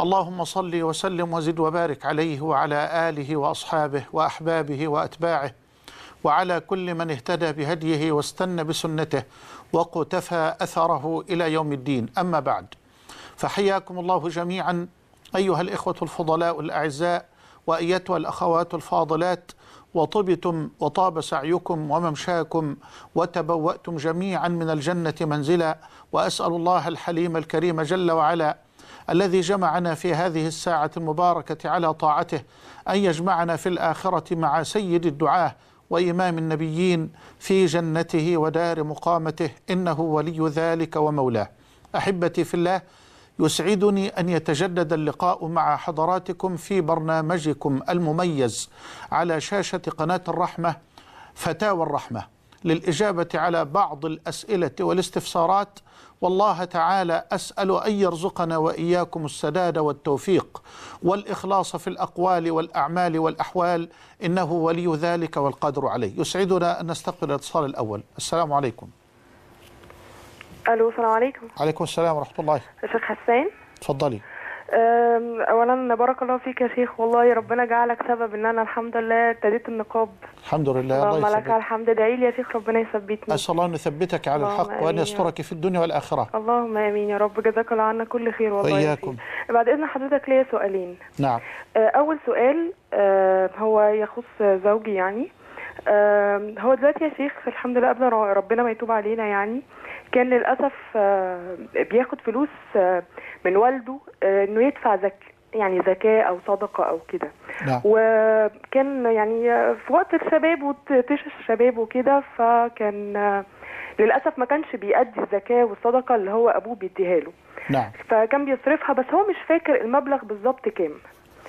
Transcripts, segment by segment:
اللهم صل وسلم وزد وبارك عليه وعلى اله واصحابه واحبابه واتباعه وعلى كل من اهتدى بهديه واستنى بسنته وقتفى اثره الى يوم الدين اما بعد فحياكم الله جميعا ايها الاخوه الفضلاء الاعزاء وايتها الاخوات الفاضلات وطبتم وطاب سعيكم وممشاكم وتبواتم جميعا من الجنه منزلا واسال الله الحليم الكريم جل وعلا الذي جمعنا في هذه الساعة المباركة على طاعته أن يجمعنا في الآخرة مع سيد الدعاة وإمام النبيين في جنته ودار مقامته إنه ولي ذلك ومولاه أحبتي في الله يسعدني أن يتجدد اللقاء مع حضراتكم في برنامجكم المميز على شاشة قناة الرحمة فتاوى الرحمة للإجابة على بعض الأسئلة والاستفسارات والله تعالى اسال ان يرزقنا واياكم السداد والتوفيق والاخلاص في الاقوال والاعمال والاحوال انه ولي ذلك والقادر عليه يسعدنا ان نستقبل الاتصال الاول السلام عليكم الو السلام عليكم عليكم السلام ورحمه الله شيخ حسين تفضلي اولا بارك الله فيك يا شيخ والله ربنا جعلك سبب ان انا الحمد لله ابتديت النقاب الحمد لله الله اللهم لك الحمد ادعي لي يا شيخ ربنا يثبتني اسال الله ان يثبتك على الحق وان يسترك في الدنيا والاخره اللهم امين يا رب جزاك الله عنا كل خير والله اياكم بعد اذن حضرتك ليا سؤالين نعم أه، اول سؤال أه، هو يخص زوجي يعني أه، هو دلوقتي يا شيخ الحمد لله قبل ربنا ما يتوب علينا يعني كان للاسف بياخد فلوس من والده آه، انه يدفع زكاه يعني زكاة أو صدقة أو كده نعم. وكان يعني في وقت الشباب وتش الشباب وكده فكان آه، للأسف ما كانش بيأدي الزكاة والصدقة اللي هو أبوه بيديها له نعم. فكان بيصرفها بس هو مش فاكر المبلغ بالظبط كام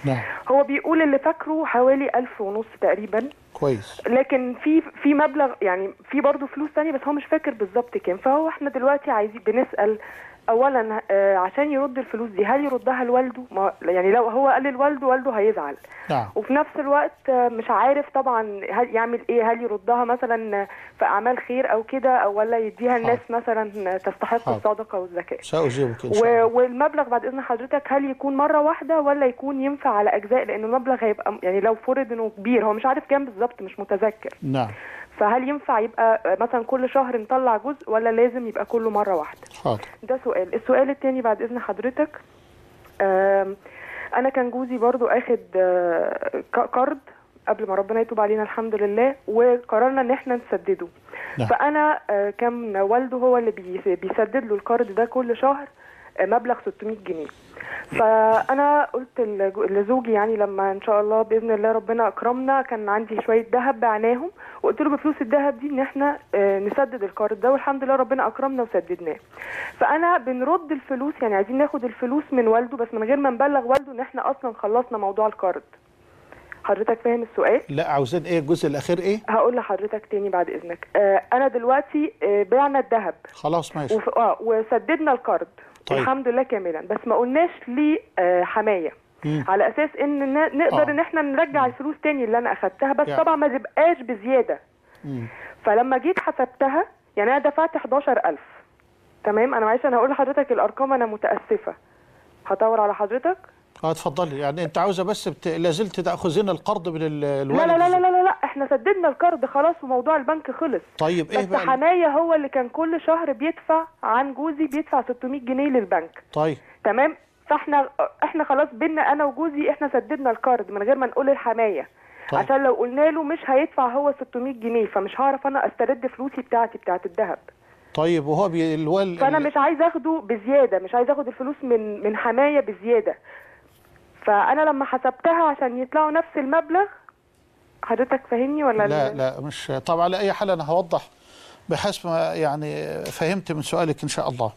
نعم. هو بيقول اللي فاكره حوالي ألف ونص تقريبا كويس لكن في في مبلغ يعني في برضه فلوس ثانيه بس هو مش فاكر بالظبط كام فهو احنا دلوقتي عايزين بنسأل اولا آه، عشان يرد الفلوس دي هل يردها لوالده يعني لو هو قال لوالده والده هيزعل نعم. وفي نفس الوقت آه، مش عارف طبعا هل يعمل ايه هل يردها مثلا في اعمال خير او كده او ولا يديها الناس مثلا تستحق حاضر. الصدقه والزكاه ساجيبك ان شاء الله والمبلغ بعد اذن حضرتك هل يكون مره واحده ولا يكون ينفع على اجزاء لان المبلغ هيبقى يعني لو فرض انه كبير هو مش عارف كام بالظبط مش متذكر نعم فهل ينفع يبقى مثلا كل شهر نطلع جزء ولا لازم يبقى كله مره واحده حاضر ده سؤال السؤال الثاني بعد اذن حضرتك انا كان جوزي برضو اخد آه، قرض قبل ما ربنا يتوب علينا الحمد لله وقررنا ان احنا نسدده نعم. فانا آه، كان والده هو اللي بيسدد له القرض ده كل شهر مبلغ 600 جنيه فانا قلت لزوجي يعني لما ان شاء الله باذن الله ربنا اكرمنا كان عندي شويه ذهب بعناهم وقلت له بفلوس الذهب دي ان احنا آه، نسدد القرض ده والحمد لله ربنا اكرمنا وسددناه فانا بنرد الفلوس يعني عايزين ناخد الفلوس من والده بس من غير ما نبلغ والده ان احنا اصلا خلصنا موضوع القرض حضرتك فاهم السؤال؟ لا عاوزين ايه الجزء الاخير ايه؟ هقول لحضرتك تاني بعد اذنك آه انا دلوقتي آه بعنا الذهب خلاص ماشي وف... اه وسددنا القرض طيب. الحمد لله كاملا بس ما قلناش ليه آه، حمايه مم. على اساس ان نقدر آه. ان احنا نرجع الفلوس تاني اللي انا اخدتها بس يعني. طبعا ما تبقاش بزياده مم. فلما جيت حسبتها يعني انا دفعت 11000 تمام انا معلش انا هقول لحضرتك الارقام انا متاسفه هدور على حضرتك اه اتفضلي يعني انت عاوزه بس بت... لازلت تاخذين القرض من الوالد لا لا لا لا لا, لا. احنا سددنا القرض خلاص وموضوع البنك خلص طيب ايه بس بقى حمايه هو اللي كان كل شهر بيدفع عن جوزي بيدفع 600 جنيه للبنك طيب تمام فاحنا احنا خلاص بينا انا وجوزي احنا سددنا القرض من غير ما نقول الحمايه طيب. عشان لو قلنا له مش هيدفع هو 600 جنيه فمش هعرف انا استرد فلوسي بتاعتي بتاعت الذهب طيب وهو بي... الوال... فانا مش عايز اخده بزياده مش عايز اخد الفلوس من من حمايه بزياده فانا لما حسبتها عشان يطلعوا نفس المبلغ حضرتك فاهمني ولا لا لا مش طبعا على اي حال انا هوضح بحسب ما يعني فهمت من سؤالك ان شاء الله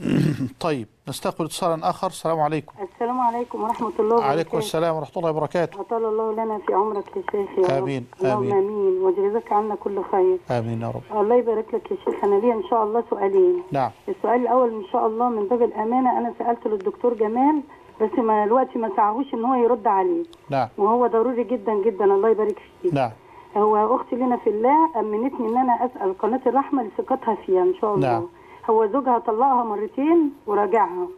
طيب نستقبل اتصالا اخر السلام عليكم السلام عليكم ورحمه الله وبركاته عليكم السلام ورحمه الله وبركاته وطال الله لنا في عمرك يا شيخ يا رب امين امين امين وجزاك عنا كل خير امين يا رب الله يبارك لك يا شيخ انا ليا ان شاء الله سؤالين نعم السؤال الاول ان شاء الله من باب الامانه انا سالته للدكتور جمال بس ما الوقت ما سعهوش ان هو يرد عليه نعم وهو ضروري جدا جدا الله يبارك فيه نعم هو اختي لنا في الله امنتني ان انا اسال قناه الرحمه لثقتها فيها ان شاء الله نعم. هو زوجها طلقها مرتين وراجعها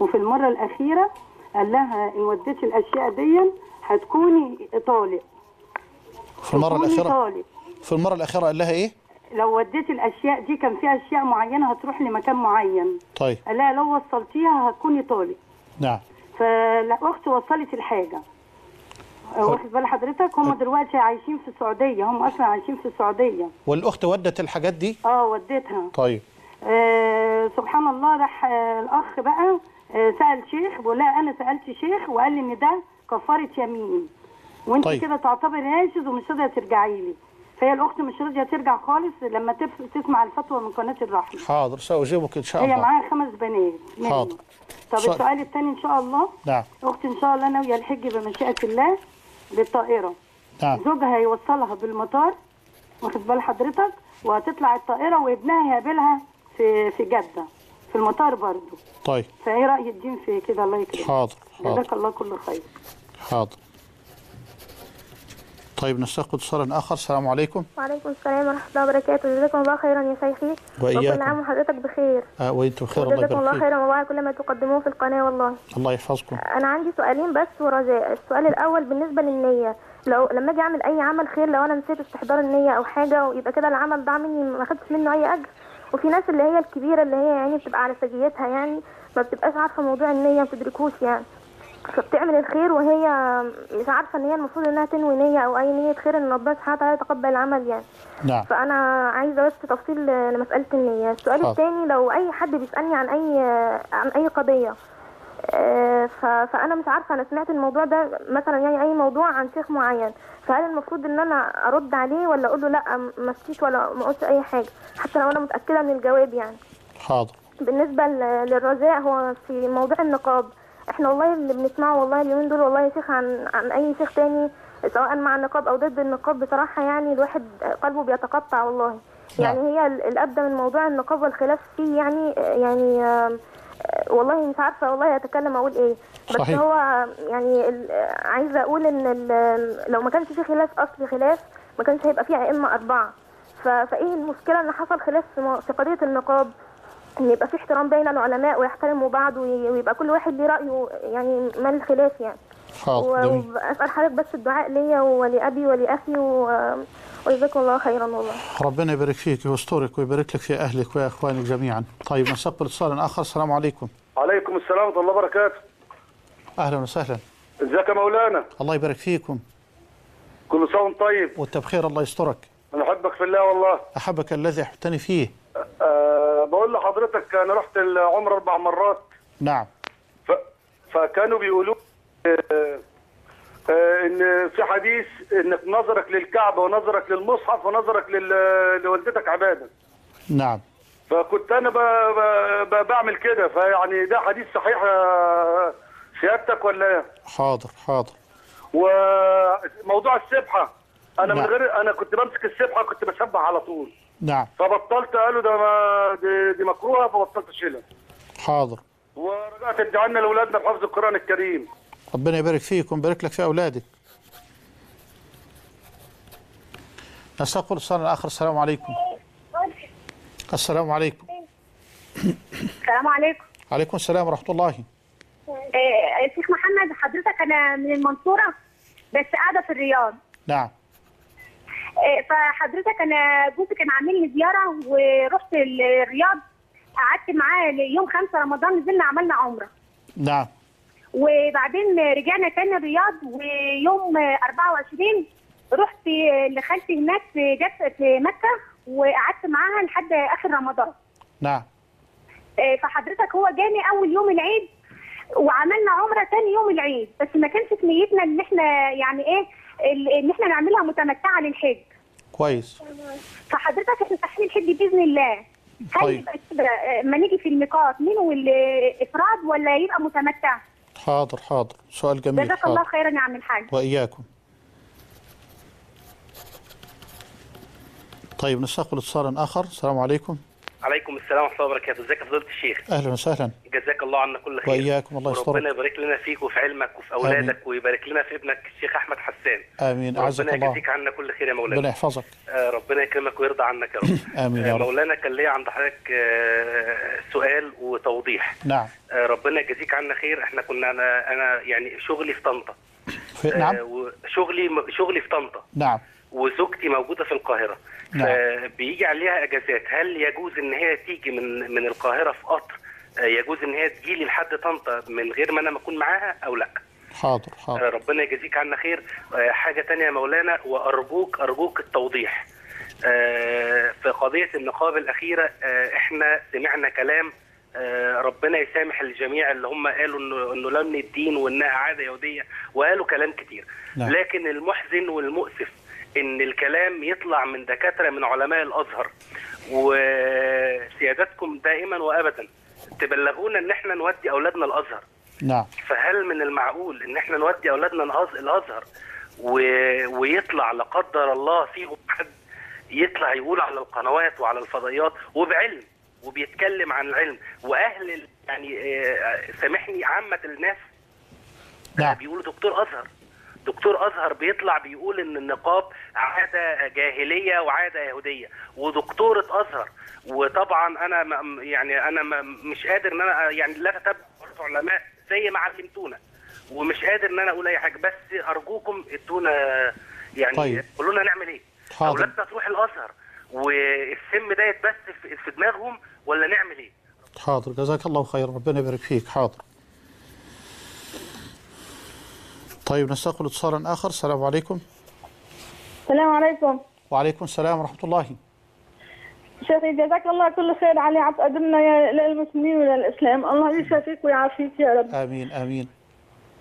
وفي المره الاخيره قال لها ان وديتي الاشياء دي هتكوني طالق في المره الاخيره طالق في المره الاخيره قال لها ايه لو وديتي الاشياء دي كان فيها اشياء معينه هتروح لمكان معين طيب قال لها لو وصلتيها هتكوني طالق نعم فالاخت وصلت الحاجه واخد بال حضرتك هم دلوقتي عايشين في السعوديه هم اصلا عايشين في السعوديه والاخت ودت الحاجات دي اه وديتها طيب آه سبحان الله راح آه الاخ بقى آه سال شيخ بقول لها انا سالت شيخ وقال لي ان ده كفاره يمين وانت طيب. كده تعتبر ناشز ومش قادره ترجعي لي فهي الاخت مش راضيه ترجع خالص لما تسمع الفتوى من قناه الرحمه حاضر ساجيبك ان شاء الله هي معاها خمس بنات يعني حاضر طب سؤال. السؤال الثاني ان شاء الله نعم اختي ان شاء الله ناويه الحج بمشيئه الله للطائره نعم زوجها هيوصلها بالمطار واخد بال حضرتك وهتطلع الطائره وابنها هيقابلها في في جده في المطار برضه طيب فايه راي الدين في كده الله يكرمك حاضر حاضر جزاك الله كل خير حاضر طيب نستقبل اتصالا اخر السلام عليكم وعليكم السلام ورحمه الله وبركاته جزاكم الله خيرا يا شيخي وكل عام وحضرتك بخير آه وانت بخير الله يبارك الله خيرا والله كل ما تقدموه في القناه والله الله يحفظكم انا عندي سؤالين بس ورجاء السؤال الاول بالنسبه للنيه لو لما اجي اعمل اي عمل خير لو انا نسيت استحضار النيه او حاجه ويبقى كده العمل ضاع مني ما خدتش منه اي اجر وفي ناس اللي هي الكبيره اللي هي يعني بتبقى على سجيتها يعني ما بتبقاش عارفه موضوع النيه ما بتدركوش يعني بتعمل الخير وهي مش عارفه ان هي المفروض انها تنوي نيه او اي نيه خير ان ربنا سبحانه وتعالى يتقبل العمل يعني نعم فانا عايزه بس تفصيل لمساله النيه السؤال الثاني لو اي حد بيسالني عن اي عن اي قضيه آه، فانا مش عارفه انا سمعت الموضوع ده مثلا يعني اي موضوع عن شيخ معين فهل المفروض ان انا ارد عليه ولا اقول له لا ما فيش ولا ما اقولش اي حاجه حتى لو انا متاكده من الجواب يعني حاضر بالنسبه للرجاء هو في موضوع النقاب احنا والله اللي بنسمعه والله اليومين دول والله يا شيخ عن عن اي شيخ تاني سواء مع النقاب او ضد النقاب بصراحه يعني الواحد قلبه بيتقطع والله نعم. يعني هي الابدى من موضوع النقاب والخلاف فيه يعني يعني آه، والله مش عارفه والله اتكلم اقول ايه بس صحيح. هو يعني عايزه اقول ان لو ما كانش في خلاف اصل خلاف ما كانش هيبقى فيه ائمه اربعه فايه المشكله ان حصل خلاف في قضيه النقاب ان يبقى في احترام بين العلماء ويحترموا بعض ويبقى كل واحد ليه رايه يعني ما الخلاف يعني واسال حضرتك بس الدعاء ليا ولابي ولأخي و... وجزاكم الله خيرا والله ربنا يبارك فيك ويسترك ويبارك لك في اهلك واخوانك جميعا طيب نستقبل اتصال اخر السلام عليكم وعليكم السلام ورحمه الله وبركاته اهلا وسهلا ازيك يا مولانا الله يبارك فيكم كل سنه طيب وانت بخير الله يسترك انا احبك في الله والله احبك الذي احبتني فيه أه بقول لحضرتك انا رحت العمر اربع مرات نعم ف... فكانوا بيقولوا آه، آه، ان في حديث ان نظرك للكعبه ونظرك للمصحف ونظرك لل... لوالدتك عباده نعم فكنت انا ب... ب... بعمل كده فيعني ده حديث صحيح آه، سيادتك ولا ايه؟ حاضر حاضر وموضوع السبحه انا نعم. من غير انا كنت بمسك السبحه كنت بسبح على طول نعم فبطلت قالوا ده ما دي, دي مكروهه فبطلت اشيلها حاضر ورجعت ادعنا لاولادنا بحفظ القران الكريم ربنا يبارك فيك ويبارك لك في اولادك نستقبل الصلاه الاخر السلام عليكم السلام عليكم السلام عليكم عليكم السلام ورحمه الله إيه، إيه، شيخ محمد حضرتك انا من المنصوره بس قاعده في الرياض نعم إيه، فحضرتك انا جوزي كان عامل لي زياره ورحت الرياض قعدت معاه ليوم 5 رمضان نزلنا عملنا عمره نعم وبعدين رجعنا تاني الرياض ويوم 24 رحت لخالتي هناك في جت في مكه وقعدت معاها لحد اخر رمضان نعم إيه، فحضرتك هو جاني اول يوم العيد وعملنا عمره تاني يوم العيد بس ما كانش في نيتنا ان احنا يعني ايه ان احنا نعملها متمتعه للحج كويس فحضرتك احنا رايحين الحد باذن الله هل طيب. آه، ما نيجي في النقاط مين والافراد ولا يبقى متمتع؟ حاضر حاضر سؤال جميل جزاك الله خيرا يا عم الحاج واياكم طيب نستقبل اتصالا اخر السلام عليكم عليكم السلام ورحمه الله وبركاته ازيك يا فضيله الشيخ اهلا وسهلا جزاك الله عنا كل خير واياكم الله يستر ربنا يبارك لنا فيك وفي علمك وفي اولادك آمين. ويبارك لنا في ابنك الشيخ احمد حسان امين اعزك الله ربنا يجزيك عنا كل خير يا مولانا ربنا يحفظك آه ربنا يكرمك ويرضى عنك يا رب امين يا آه، رب مولانا كان ليا عند حضرتك آه سؤال وتوضيح نعم آه ربنا يجزيك عنا خير احنا كنا انا انا يعني شغلي في طنطا في... نعم آه، شغلي شغلي في طنطا نعم وزوجتي موجوده في القاهره نعم. بيجي عليها اجازات هل يجوز ان هي تيجي من من القاهره في قطر آه، يجوز ان هي تجي لي لحد طنطا من غير ما انا ما اكون معاها او لا حاضر حاضر آه، ربنا يجازيك عنا خير آه، حاجه تانية يا مولانا وارجوك ارجوك التوضيح في قضيه النقابه الاخيره احنا سمعنا كلام ربنا يسامح الجميع اللي هم قالوا انه انه لن الدين وانها عاده يهوديه وقالوا كلام كتير لا. نعم. لكن المحزن والمؤسف ان الكلام يطلع من دكاتره من علماء الازهر وسيادتكم دائما وابدا تبلغونا ان احنا نودي اولادنا الازهر نعم فهل من المعقول ان احنا نودي اولادنا الازهر و... ويطلع لا قدر الله فيهم حد يطلع يقول على القنوات وعلى الفضائيات وبعلم وبيتكلم عن العلم واهل يعني آه، سامحني عامه الناس نعم. بيقولوا دكتور ازهر دكتور ازهر بيطلع بيقول ان النقاب عاده جاهليه وعاده يهوديه ودكتوره ازهر وطبعا انا يعني انا مش قادر ان انا يعني لا تتبع علماء زي ما علمتونا ومش قادر ان انا اقول اي حاجه بس ارجوكم ادونا يعني طيب. قولوا لنا نعمل ايه حاضر اولادنا تروح الازهر والسم ده بس في دماغهم ولا نعمل ايه حاضر جزاك الله خير ربنا يبارك فيك حاضر طيب نستقبل اتصالا آخر السلام عليكم السلام عليكم وعليكم السلام ورحمة الله شيخي جزاك الله كل خير على عبد تقدمنا للمسلمين وللإسلام الله يشفيك ويعافيك يا رب آمين آمين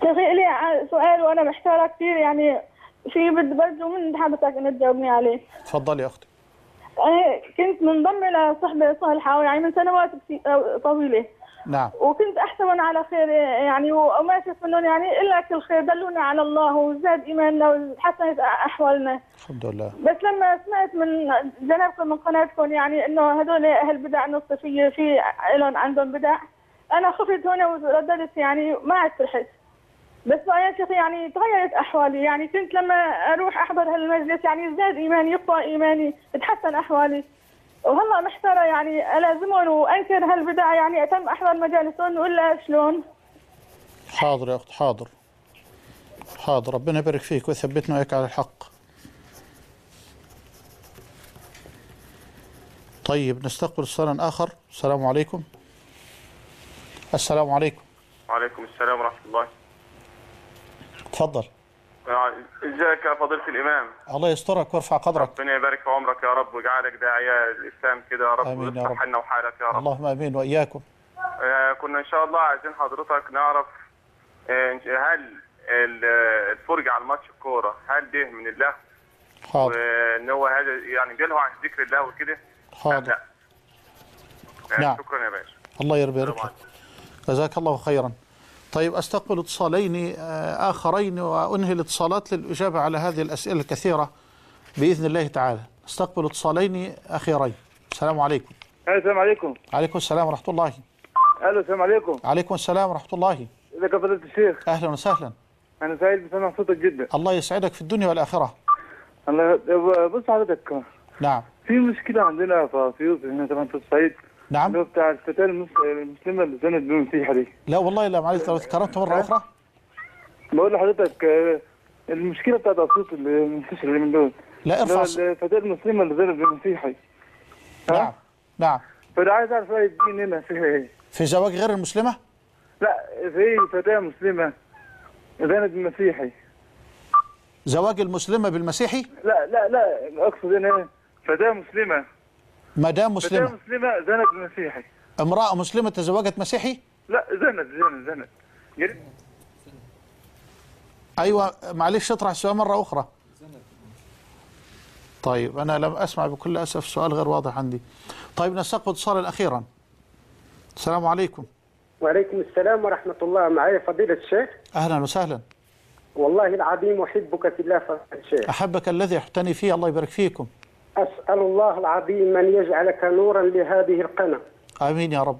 شيخي لي سؤال وأنا محتارة كثير يعني في بدي برجو من حضرتك إنك تجاوبني عليه تفضلي يا أختي كنت منضمة لصحبة صالحة يعني من سنوات طويلة نعم وكنت احسب على خير يعني وما منهم يعني الا كل خير دلونا على الله وزاد ايماننا وحسنت احوالنا الحمد لله بس لما سمعت من جنابكم من قناتكم يعني انه هذول اهل بدع النصفيه في لهم عندهم بدع انا خفت هنا ورددت يعني ما عاد فرحت بس يا شيخي يعني تغيرت احوالي يعني كنت لما اروح احضر هالمجلس يعني زاد ايماني يقوى ايماني تحسن احوالي وهلا محتاره يعني الازمهم وانكر هالبدع يعني اتم احضر مجالسهم ولا شلون؟ حاضر يا اخت حاضر حاضر ربنا يبارك فيك ويثبتنا وياك على الحق طيب نستقبل اتصال اخر السلام عليكم السلام عليكم وعليكم السلام ورحمه الله تفضل ازيك يا فضيله الامام الله يسترك ويرفع قدرك ربنا يبارك في عمرك يا رب ويجعلك داعيه للاسلام كده يا رب امين يا رب حالنا وحالك يا رب اللهم امين واياكم آه، كنا ان شاء الله عايزين حضرتك نعرف آه، هل الفرجه على الماتش الكوره هل ده من الله حاضر ان هو هذا يعني بيلهوا عن ذكر الله وكده حاضر لا. آه، نعم شكرا يا باشا الله يرضي عليك جزاك الله خيرا طيب أستقبل اتصالين آه، آخرين وأنهي الاتصالات للإجابة على هذه الأسئلة الكثيرة بإذن الله تعالى أستقبل اتصالين أخيرين السلام عليكم السلام عليكم عليكم السلام ورحمة الله ألو السلام عليكم عليكم السلام ورحمة الله ازيك فضيلة الشيخ أهلا وسهلا أنا سعيد بسمع صوتك جدا الله يسعدك في الدنيا والآخرة الله بص حضرتك نعم في مشكله عندنا في اسيوط مثلا في الصعيد نعم اللي هو بتاع الفتاه المسلمه اللي زنت بالمسيحه دي لا والله لا معلش لو ذكرته مره اخرى بقول لحضرتك آه، المشكله بتاعت اسيوط اللي منتشره من دول لا ارفع الفتاه المسلمه اللي زنت بالمسيحي نعم نعم فانا عايز اعرف راي الدين هنا فيها ايه في زواج غير المسلمه؟ لا في فتاه مسلمه زنت بالمسيحي زواج المسلمه بالمسيحي؟ لا لا لا اقصد هنا فتاة مسلمة مدام مسلمة فتاة مسلمة زنت مسيحي امرأة مسلمة تزوجت مسيحي؟ لا زنت زنت زنت يعني ايوه معلش اطرح السؤال مرة أخرى طيب أنا لم أسمع بكل أسف سؤال غير واضح عندي طيب نستقبل اتصالا أخيرا السلام عليكم وعليكم السلام ورحمة الله معي فضيلة الشيخ أهلا وسهلا والله العظيم أحبك في الله فضيلة الشيخ أحبك الذي أحتني فيه الله يبارك فيكم أسأل الله العظيم أن يجعلك نورا لهذه القناة آمين يا رب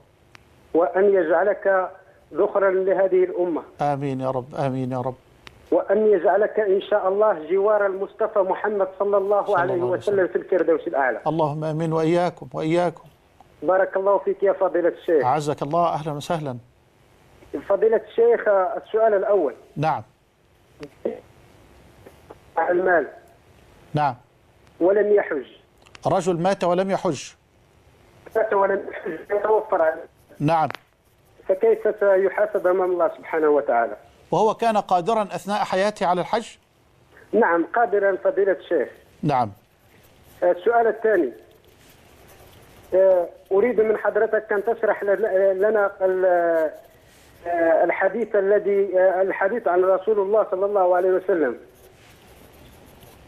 وأن يجعلك ذخرا لهذه الأمة آمين يا رب آمين يا رب وأن يجعلك إن شاء الله جوار المصطفى محمد صلى الله صلى عليه الله وسلم في الكردوس الأعلى اللهم آمين وإياكم وإياكم بارك الله فيك يا فضيلة الشيخ عزك الله أهلا وسهلا فضيلة الشيخ السؤال الأول نعم المال نعم ولم يحج رجل مات ولم يحج مات ولم يحج يتوفر نعم فكيف سيحاسب أمام الله سبحانه وتعالى وهو كان قادرا أثناء حياته على الحج نعم قادرا فضيلة الشيخ نعم آه، السؤال الثاني آه، أريد من حضرتك أن تشرح لنا آه، الحديث الذي الحديث عن رسول الله صلى الله عليه وسلم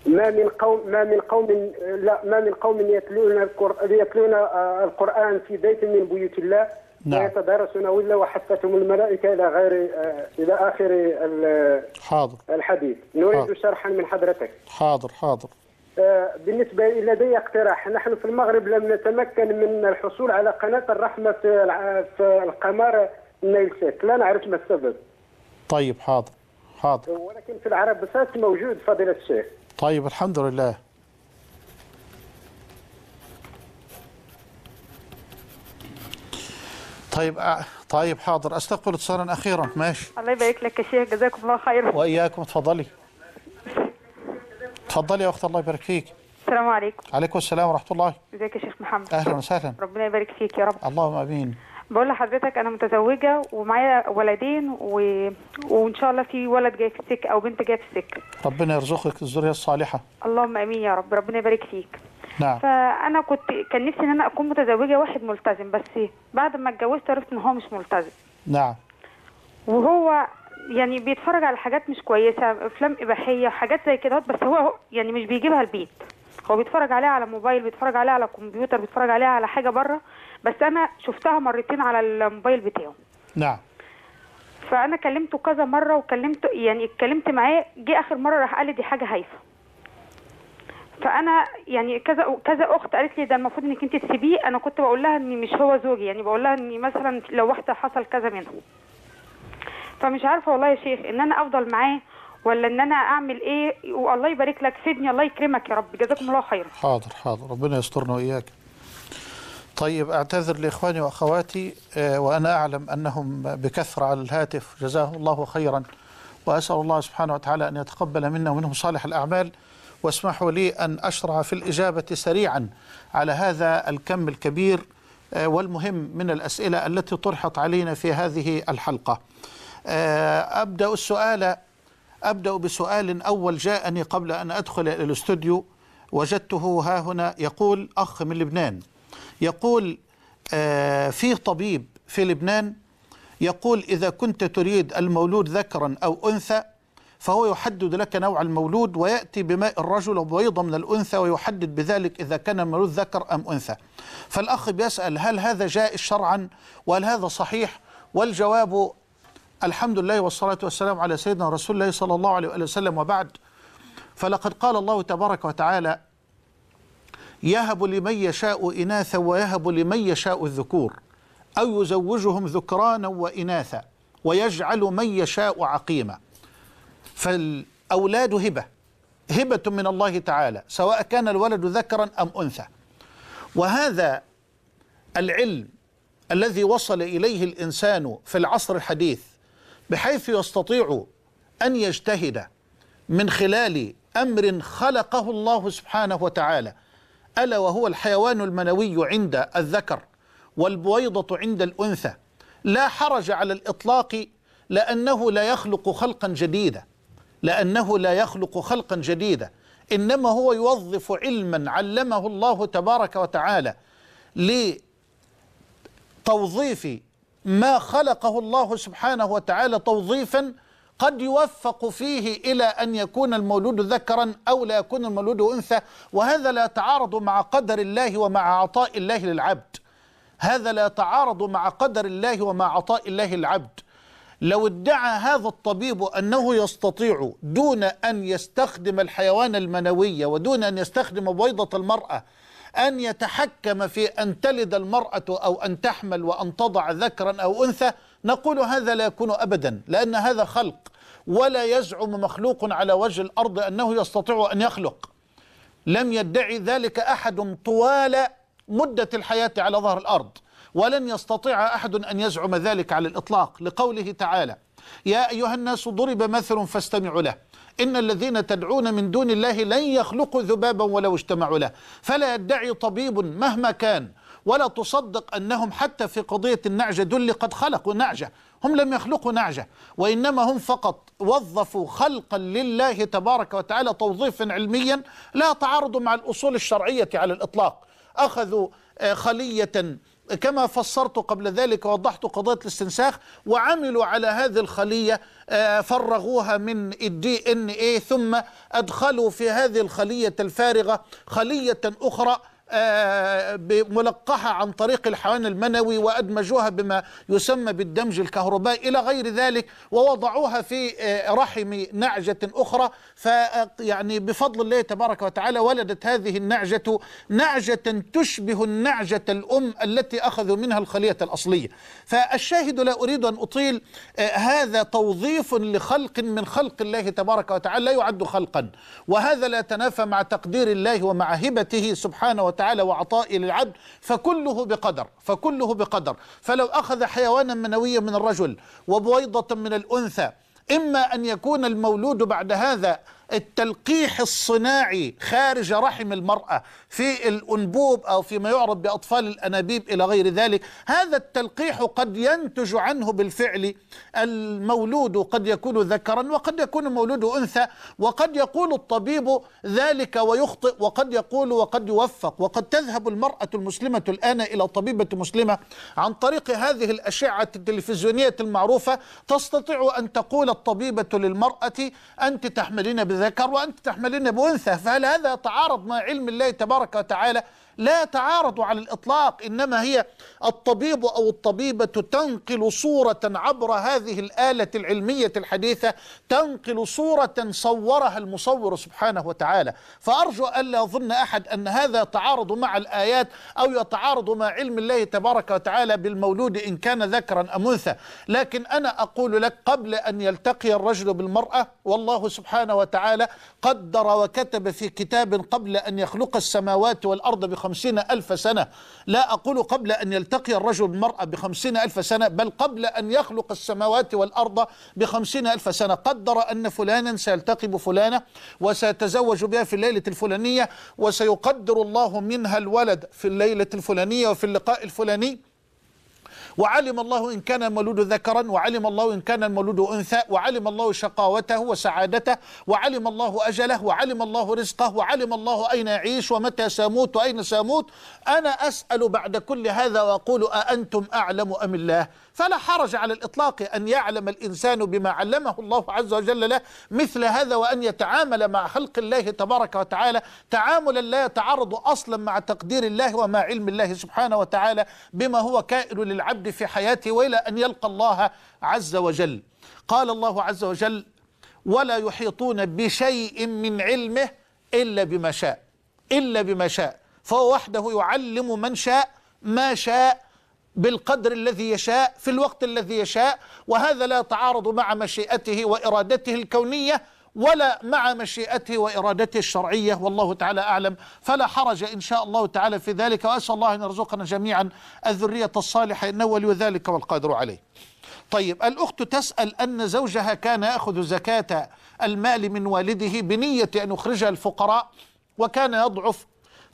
ما من قوم ما من قوم لا ما من قوم يتلون يتلون آه، القران في بيت من بيوت الله نعم ويتدارسونه الا وحفتهم الملائكه الى غير آه، الى اخر حاضر الحديث نريد حاضر. شرحا من حضرتك حاضر حاضر آه، بالنسبه لدي اقتراح نحن في المغرب لم نتمكن من الحصول على قناه الرحمه في القمر نايل لا نعرف ما السبب طيب حاضر حاضر ولكن في العرب بسات موجود فضيله الشيخ طيب الحمد لله طيب طيب حاضر استقبل اتصالا اخيرا ماشي الله يبارك لك يا شيخ جزاكم الله خير واياكم اتفضلي اتفضلي يا اخت الله يبارك فيك السلام عليكم عليكم السلام ورحمه الله ازيك يا شيخ محمد اهلا وسهلا ربنا يبارك فيك يا رب اللهم امين بقول لحضرتك انا متزوجه ومعايا ولدين و... وان شاء الله في ولد جاي في السكه او بنت جايه في السكه ربنا يرزقك الذريه الصالحه اللهم امين يا رب ربنا يبارك فيك نعم فانا كنت كان نفسي ان انا اكون متزوجه واحد ملتزم بس بعد ما اتجوزت عرفت ان هو مش ملتزم نعم وهو يعني بيتفرج على حاجات مش كويسه افلام اباحيه حاجات زي كده بس هو يعني مش بيجيبها البيت هو بيتفرج عليها على موبايل بيتفرج عليها على كمبيوتر بيتفرج عليها على حاجه بره بس انا شفتها مرتين على الموبايل بتاعه نعم فانا كلمته كذا مره وكلمته يعني اتكلمت معاه جه اخر مره راح قال لي دي حاجه هايفه فانا يعني كذا كذا اخت قالت لي ده المفروض انك انت تسيبيه انا كنت بقول لها ان مش هو زوجي يعني بقول لها ان مثلا لو واحده حصل كذا منها فمش عارفه والله يا شيخ ان انا افضل معاه ولا ان انا اعمل ايه والله يبارك لك سيدني الله يكرمك يا رب جزاكم الله خيرا حاضر حاضر ربنا يسترنا واياك طيب اعتذر لاخواني واخواتي آه، وانا اعلم انهم بكثره على الهاتف جزاهم الله خيرا واسال الله سبحانه وتعالى ان يتقبل منا ومنهم صالح الاعمال واسمحوا لي ان اشرع في الاجابه سريعا على هذا الكم الكبير آه، والمهم من الاسئله التي طرحت علينا في هذه الحلقه. آه، ابدا السؤال أبدأ بسؤال أول جاءني قبل أن أدخل إلى الاستوديو وجدته ها هنا يقول أخ من لبنان يقول آه في طبيب في لبنان يقول إذا كنت تريد المولود ذكرا أو أنثى فهو يحدد لك نوع المولود ويأتي بماء الرجل وبيضة من الأنثى ويحدد بذلك إذا كان المولود ذكر أم أنثى فالأخ بيسأل هل هذا جائز شرعا وهل هذا صحيح والجواب الحمد لله والصلاة والسلام على سيدنا رسول الله صلى الله عليه وسلم وبعد فلقد قال الله تبارك وتعالى يهب لمن يشاء إناثا ويهب لمن يشاء الذكور أو يزوجهم ذكرانا وإناثا ويجعل من يشاء عقيما فالأولاد هبة هبة من الله تعالى سواء كان الولد ذكرا أم أنثى وهذا العلم الذي وصل إليه الإنسان في العصر الحديث بحيث يستطيع أن يجتهد من خلال أمر خلقه الله سبحانه وتعالى ألا وهو الحيوان المنوي عند الذكر والبويضة عند الأنثى لا حرج على الإطلاق لأنه لا يخلق خلقا جديدا لأنه لا يخلق خلقا جديدا إنما هو يوظف علما علمه الله تبارك وتعالى لتوظيف ما خلقه الله سبحانه وتعالى توظيفا قد يوفق فيه إلى أن يكون المولود ذكرا أو لا يكون المولود أنثى وهذا لا يتعارض مع قدر الله ومع عطاء الله للعبد هذا لا يتعارض مع قدر الله ومع عطاء الله للعبد لو ادعى هذا الطبيب أنه يستطيع دون أن يستخدم الحيوان المنوية ودون أن يستخدم بويضة المرأة أن يتحكم في أن تلد المرأة أو أن تحمل وأن تضع ذكرا أو أنثى نقول هذا لا يكون أبدا لأن هذا خلق ولا يزعم مخلوق على وجه الأرض أنه يستطيع أن يخلق لم يدعي ذلك أحد طوال مدة الحياة على ظهر الأرض ولن يستطيع أحد أن يزعم ذلك على الإطلاق لقوله تعالى يا أيها الناس ضرب مثل فاستمعوا له إن الذين تدعون من دون الله لن يخلقوا ذبابا ولو اجتمعوا له فلا يدعي طبيب مهما كان ولا تصدق أنهم حتى في قضية النعجة دل قد خلقوا نعجة هم لم يخلقوا نعجة وإنما هم فقط وظفوا خلقا لله تبارك وتعالى توظيفا علميا لا تعارض مع الأصول الشرعية على الإطلاق أخذوا آه، خلية كما فسرت قبل ذلك ووضحت قضية الاستنساخ وعملوا على هذه الخلية آه، فرغوها من الدي ان ايه ثم أدخلوا في هذه الخلية الفارغة خلية أخرى آه، ملقحة عن طريق الحيوان المنوي وأدمجوها بما يسمى بالدمج الكهربائي إلى غير ذلك ووضعوها في آه، رحم نعجة أخرى فيعني آه، بفضل الله تبارك وتعالى ولدت هذه النعجة نعجة تشبه النعجة الأم التي أخذوا منها الخلية الأصلية فالشاهد لا أريد أن أطيل هذا توظيف لخلق من خلق الله تبارك وتعالى لا يعد خلقا وهذا لا يتنافى مع تقدير الله ومع هبته سبحانه وتعالى وتعالى وعطائه للعبد فكله بقدر فكله بقدر فلو أخذ حيوانا منويا من الرجل وبويضة من الأنثى إما أن يكون المولود بعد هذا التلقيح الصناعي خارج رحم المرأة في الأنبوب أو فيما يعرف بأطفال الأنابيب إلى غير ذلك هذا التلقيح قد ينتج عنه بالفعل المولود قد يكون ذكرا وقد يكون مولود أنثى وقد يقول الطبيب ذلك ويخطئ وقد يقول وقد يوفق وقد تذهب المرأة المسلمة الآن إلى طبيبة مسلمة عن طريق هذه الأشعة التلفزيونية المعروفة تستطيع أن تقول الطبيبة للمرأة أنت تحملين بذلك ذكر وأنت تحملين بأنثى فهل هذا تعارض مع علم الله تبارك وتعالى لا تعارض على الإطلاق إنما هي الطبيب أو الطبيبة تنقل صورة عبر هذه الآلة العلمية الحديثة تنقل صورة صورها المصور سبحانه وتعالى فأرجو ألا يظن أحد أن هذا تعارض مع الآيات أو يتعارض مع علم الله تبارك وتعالى بالمولود إن كان ذكرا أم أنثى لكن أنا أقول لك قبل أن يلتقي الرجل بالمرأة والله سبحانه وتعالى قدر وكتب في كتاب قبل أن يخلق السماوات والأرض بخلق خمسين ألف سنة لا أقول قبل أن يلتقي الرجل المرأة بخمسين ألف سنة بل قبل أن يخلق السماوات والأرض بخمسين ألف سنة قدر أن فلانا سيلتقي بفلانة وسيتزوج بها في الليلة الفلانية وسيقدر الله منها الولد في الليلة الفلانية وفي اللقاء الفلاني وعلم الله إن كان المولود ذكرا وعلم الله إن كان المولود أنثى وعلم الله شقاوته وسعادته وعلم الله أجله وعلم الله رزقه وعلم الله أين يعيش ومتى سموت وأين سموت أنا أسأل بعد كل هذا وأقول أأنتم أعلم أم الله فلا حرج على الإطلاق أن يعلم الإنسان بما علمه الله عز وجل له مثل هذا وأن يتعامل مع خلق الله تبارك وتعالى تعاملا لا يتعارض أصلا مع تقدير الله ومع علم الله سبحانه وتعالى بما هو كائن للعبد في حياته وإلى أن يلقى الله عز وجل قال الله عز وجل ولا يحيطون بشيء من علمه إلا بما شاء إلا بما شاء فهو وحده يعلم من شاء ما شاء بالقدر الذي يشاء في الوقت الذي يشاء وهذا لا يتعارض مع مشيئته وإرادته الكونية ولا مع مشيئته وإرادته الشرعية والله تعالى أعلم فلا حرج إن شاء الله تعالى في ذلك وأسأل الله أن يرزقنا جميعا الذرية الصالحة إنه ولي ذلك والقادر عليه طيب الأخت تسأل أن زوجها كان يأخذ زكاة المال من والده بنية أن يخرجها الفقراء وكان يضعف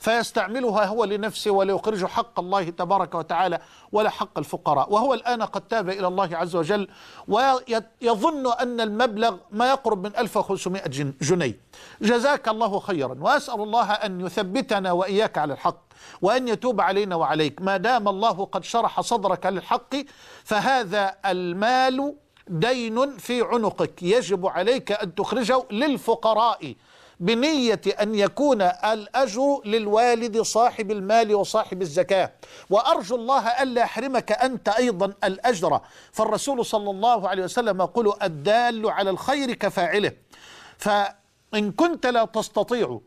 فيستعملها هو لنفسه وليخرج حق الله تبارك وتعالى ولا حق الفقراء وهو الآن قد تاب إلى الله عز وجل ويظن أن المبلغ ما يقرب من 1500 جنيه جزاك الله خيرا وأسأل الله أن يثبتنا وإياك على الحق وأن يتوب علينا وعليك ما دام الله قد شرح صدرك للحق فهذا المال دين في عنقك يجب عليك أن تخرجه للفقراء بنية أن يكون الأجر للوالد صاحب المال وصاحب الزكاة وأرجو الله ألا يحرمك أنت أيضا الأجر فالرسول صلى الله عليه وسلم يقول الدال على الخير كفاعله فإن كنت لا تستطيع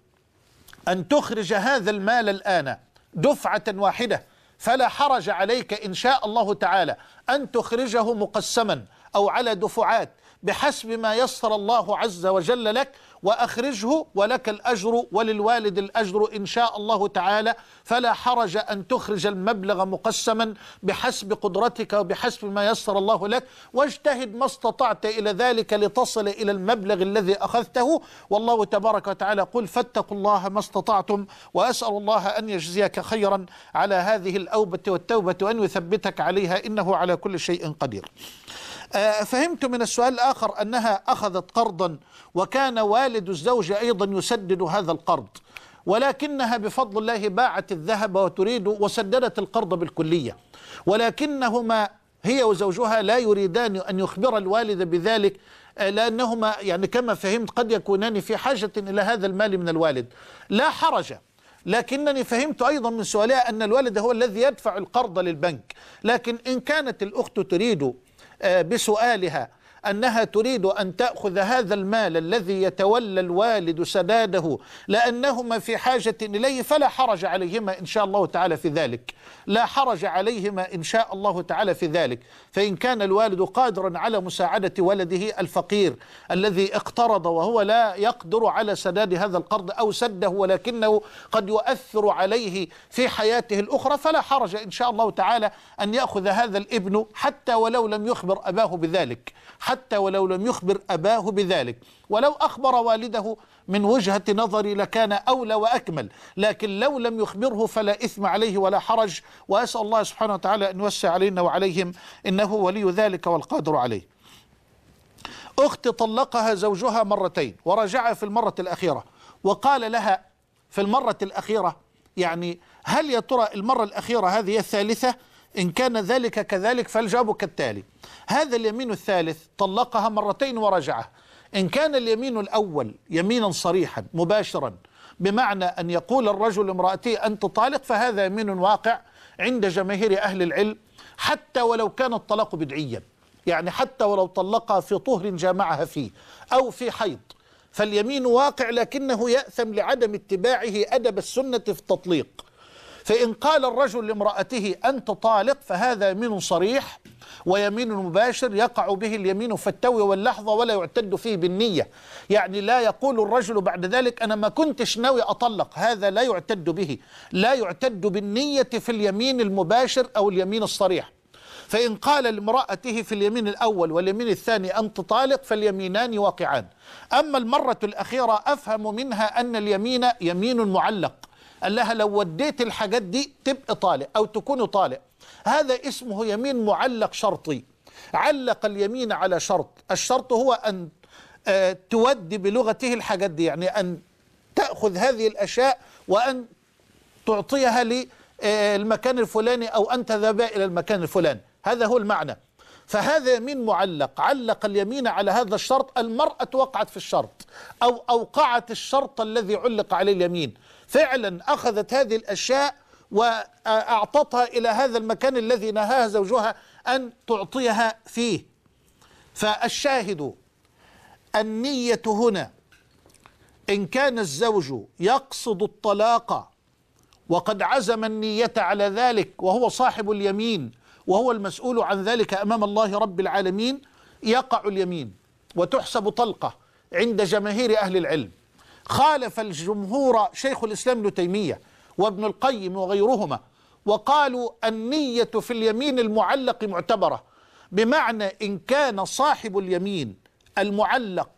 أن تخرج هذا المال الآن دفعة واحدة فلا حرج عليك إن شاء الله تعالى أن تخرجه مقسما أو على دفعات بحسب ما يسر الله عز وجل لك وأخرجه ولك الأجر وللوالد الأجر إن شاء الله تعالى فلا حرج أن تخرج المبلغ مقسما بحسب قدرتك وبحسب ما يسر الله لك واجتهد ما استطعت إلى ذلك لتصل إلى المبلغ الذي أخذته والله تبارك وتعالى قل فاتقوا الله ما استطعتم وأسأل الله أن يجزيك خيرا على هذه الأوبة والتوبة وأن يثبتك عليها إنه على كل شيء قدير آه، فهمت من السؤال الآخر أنها أخذت قرضا وكان والد الزوجة أيضا يسدد هذا القرض ولكنها بفضل الله باعت الذهب وتريد وسددت القرض بالكلية ولكنهما هي وزوجها لا يريدان أن يخبر الوالد بذلك لأنهما يعني كما فهمت قد يكونان في حاجة إلى هذا المال من الوالد لا حرج لكنني فهمت أيضا من سؤالها أن الوالد هو الذي يدفع القرض للبنك لكن إن كانت الأخت تريد آه، بسؤالها أنها تريد أن تأخذ هذا المال الذي يتولى الوالد سداده لأنهما في حاجة إليه فلا حرج عليهما إن شاء الله تعالى في ذلك لا حرج عليهما إن شاء الله تعالى في ذلك فإن كان الوالد قادرا على مساعدة ولده الفقير الذي اقترض وهو لا يقدر على سداد هذا القرض أو سده ولكنه قد يؤثر عليه في حياته الأخرى فلا حرج إن شاء الله تعالى أن يأخذ هذا الابن حتى ولو لم يخبر أباه بذلك حتى حتى ولو لم يخبر أباه بذلك ولو أخبر والده من وجهة نظري لكان أولى وأكمل لكن لو لم يخبره فلا إثم عليه ولا حرج وأسأل الله سبحانه وتعالى أن يوسع علينا وعليهم إنه ولي ذلك والقادر عليه أخت طلقها زوجها مرتين ورجع في المرة الأخيرة وقال لها في المرة الأخيرة يعني هل يا ترى المرة الأخيرة هذه الثالثة إن كان ذلك كذلك فالجواب كالتالي هذا اليمين الثالث طلقها مرتين ورجعه إن كان اليمين الأول يمينا صريحا مباشرا بمعنى أن يقول الرجل امرأتي أنت طالق فهذا يمين واقع عند جماهير أهل العلم حتى ولو كان الطلاق بدعيا يعني حتى ولو طلقها في طهر جامعها فيه أو في حيض فاليمين واقع لكنه يأثم لعدم اتباعه أدب السنة في التطليق فإن قال الرجل لامرأته أنت طالق فهذا يمين صريح ويمين مباشر يقع به اليمين فالتوي واللحظة ولا يعتد فيه بالنية يعني لا يقول الرجل بعد ذلك أنا ما كنتش ناوي أطلق هذا لا يعتد به لا يعتد بالنية في اليمين المباشر أو اليمين الصريح فإن قال لامرأته في اليمين الأول واليمين الثاني أنت طالق فاليمينان واقعان أما المرة الأخيرة أفهم منها أن اليمين يمين معلق قال لها لو وديت الحاجات دي تبقى طالق أو تكون طالق هذا اسمه يمين معلق شرطي علق اليمين على شرط الشرط هو أن آه، تودي بلغته الحاجات دي يعني أن تأخذ هذه الأشياء وأن تعطيها للمكان آه، الفلاني أو أن تذهب إلى المكان الفلاني هذا هو المعنى فهذا يمين معلق علق اليمين على هذا الشرط المرأة وقعت في الشرط أو أوقعت الشرط الذي علق عليه اليمين فعلا أخذت هذه الأشياء وأعطتها إلى هذا المكان الذي نهاها زوجها أن تعطيها فيه فالشاهد النية هنا إن كان الزوج يقصد الطلاق وقد عزم النية على ذلك وهو صاحب اليمين وهو المسؤول عن ذلك أمام الله رب العالمين يقع اليمين وتحسب طلقة عند جماهير أهل العلم خالف الجمهور شيخ الإسلام ابن تيمية وابن القيم وغيرهما وقالوا النية في اليمين المعلق معتبرة بمعنى إن كان صاحب اليمين المعلق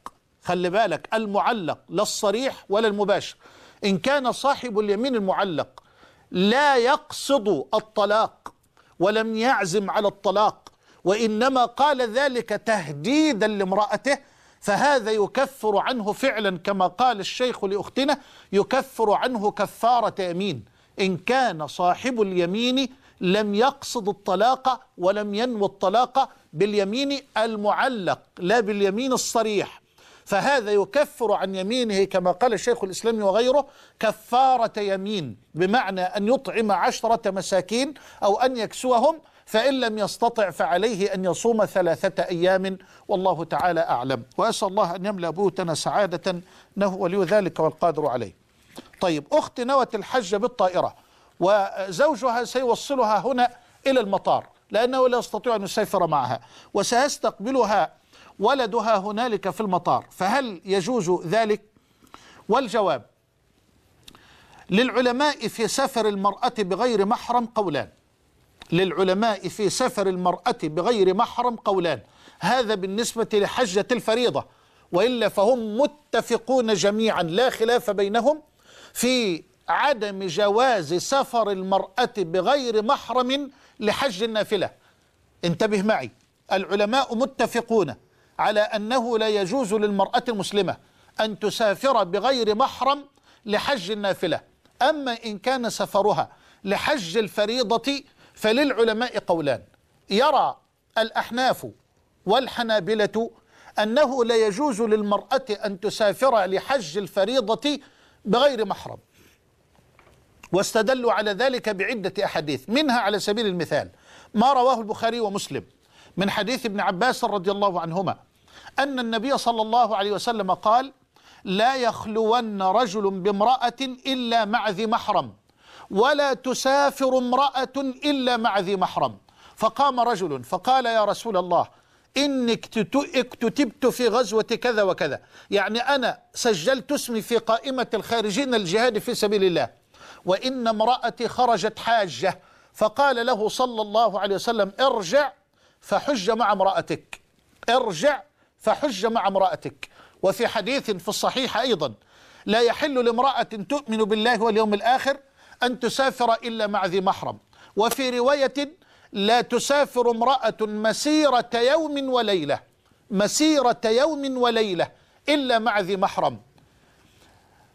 خلي بالك المعلق لا الصريح ولا المباشر إن كان صاحب اليمين المعلق لا يقصد الطلاق ولم يعزم على الطلاق وإنما قال ذلك تهديدا لامرأته فهذا يكفر عنه فعلا كما قال الشيخ لأختنا يكفر عنه كفارة يمين إن كان صاحب اليمين لم يقصد الطلاق ولم ينوي الطلاق باليمين المعلق لا باليمين الصريح فهذا يكفر عن يمينه كما قال الشيخ الإسلام وغيره كفارة يمين بمعنى أن يطعم عشرة مساكين أو أن يكسوهم فإن لم يستطع فعليه أن يصوم ثلاثة أيام والله تعالى أعلم وأسأل الله أن يملأ بيوتنا سعادة إنه ولي ذلك والقادر عليه طيب أخت نوت الحج بالطائرة وزوجها سيوصلها هنا إلى المطار لأنه لا يستطيع أن يسافر معها وسيستقبلها ولدها هنالك في المطار فهل يجوز ذلك والجواب للعلماء في سفر المرأة بغير محرم قولان للعلماء في سفر المرأة بغير محرم قولان هذا بالنسبة لحجة الفريضة وإلا فهم متفقون جميعا لا خلاف بينهم في عدم جواز سفر المرأة بغير محرم لحج النافلة انتبه معي العلماء متفقون على أنه لا يجوز للمرأة المسلمة أن تسافر بغير محرم لحج النافلة أما إن كان سفرها لحج الفريضة فللعلماء قولان يرى الأحناف والحنابلة أنه لا يجوز للمرأة أن تسافر لحج الفريضة بغير محرم واستدلوا على ذلك بعدة أحاديث منها على سبيل المثال ما رواه البخاري ومسلم من حديث ابن عباس رضي الله عنهما أن النبي صلى الله عليه وسلم قال لا يخلون رجل بامرأة إلا مع ذي محرم ولا تسافر امرأة إلا مع ذي محرم فقام رجل فقال يا رسول الله إني اكتتبت في غزوة كذا وكذا يعني أنا سجلت اسمي في قائمة الخارجين الجهاد في سبيل الله وإن امرأتي خرجت حاجة فقال له صلى الله عليه وسلم ارجع فحج مع امرأتك ارجع فحج مع امرأتك وفي حديث في الصحيح أيضا لا يحل لامرأة تؤمن بالله واليوم الآخر أن تسافر إلا مع ذي محرم وفي رواية لا تسافر امرأة مسيرة يوم وليلة مسيرة يوم وليلة إلا مع ذي محرم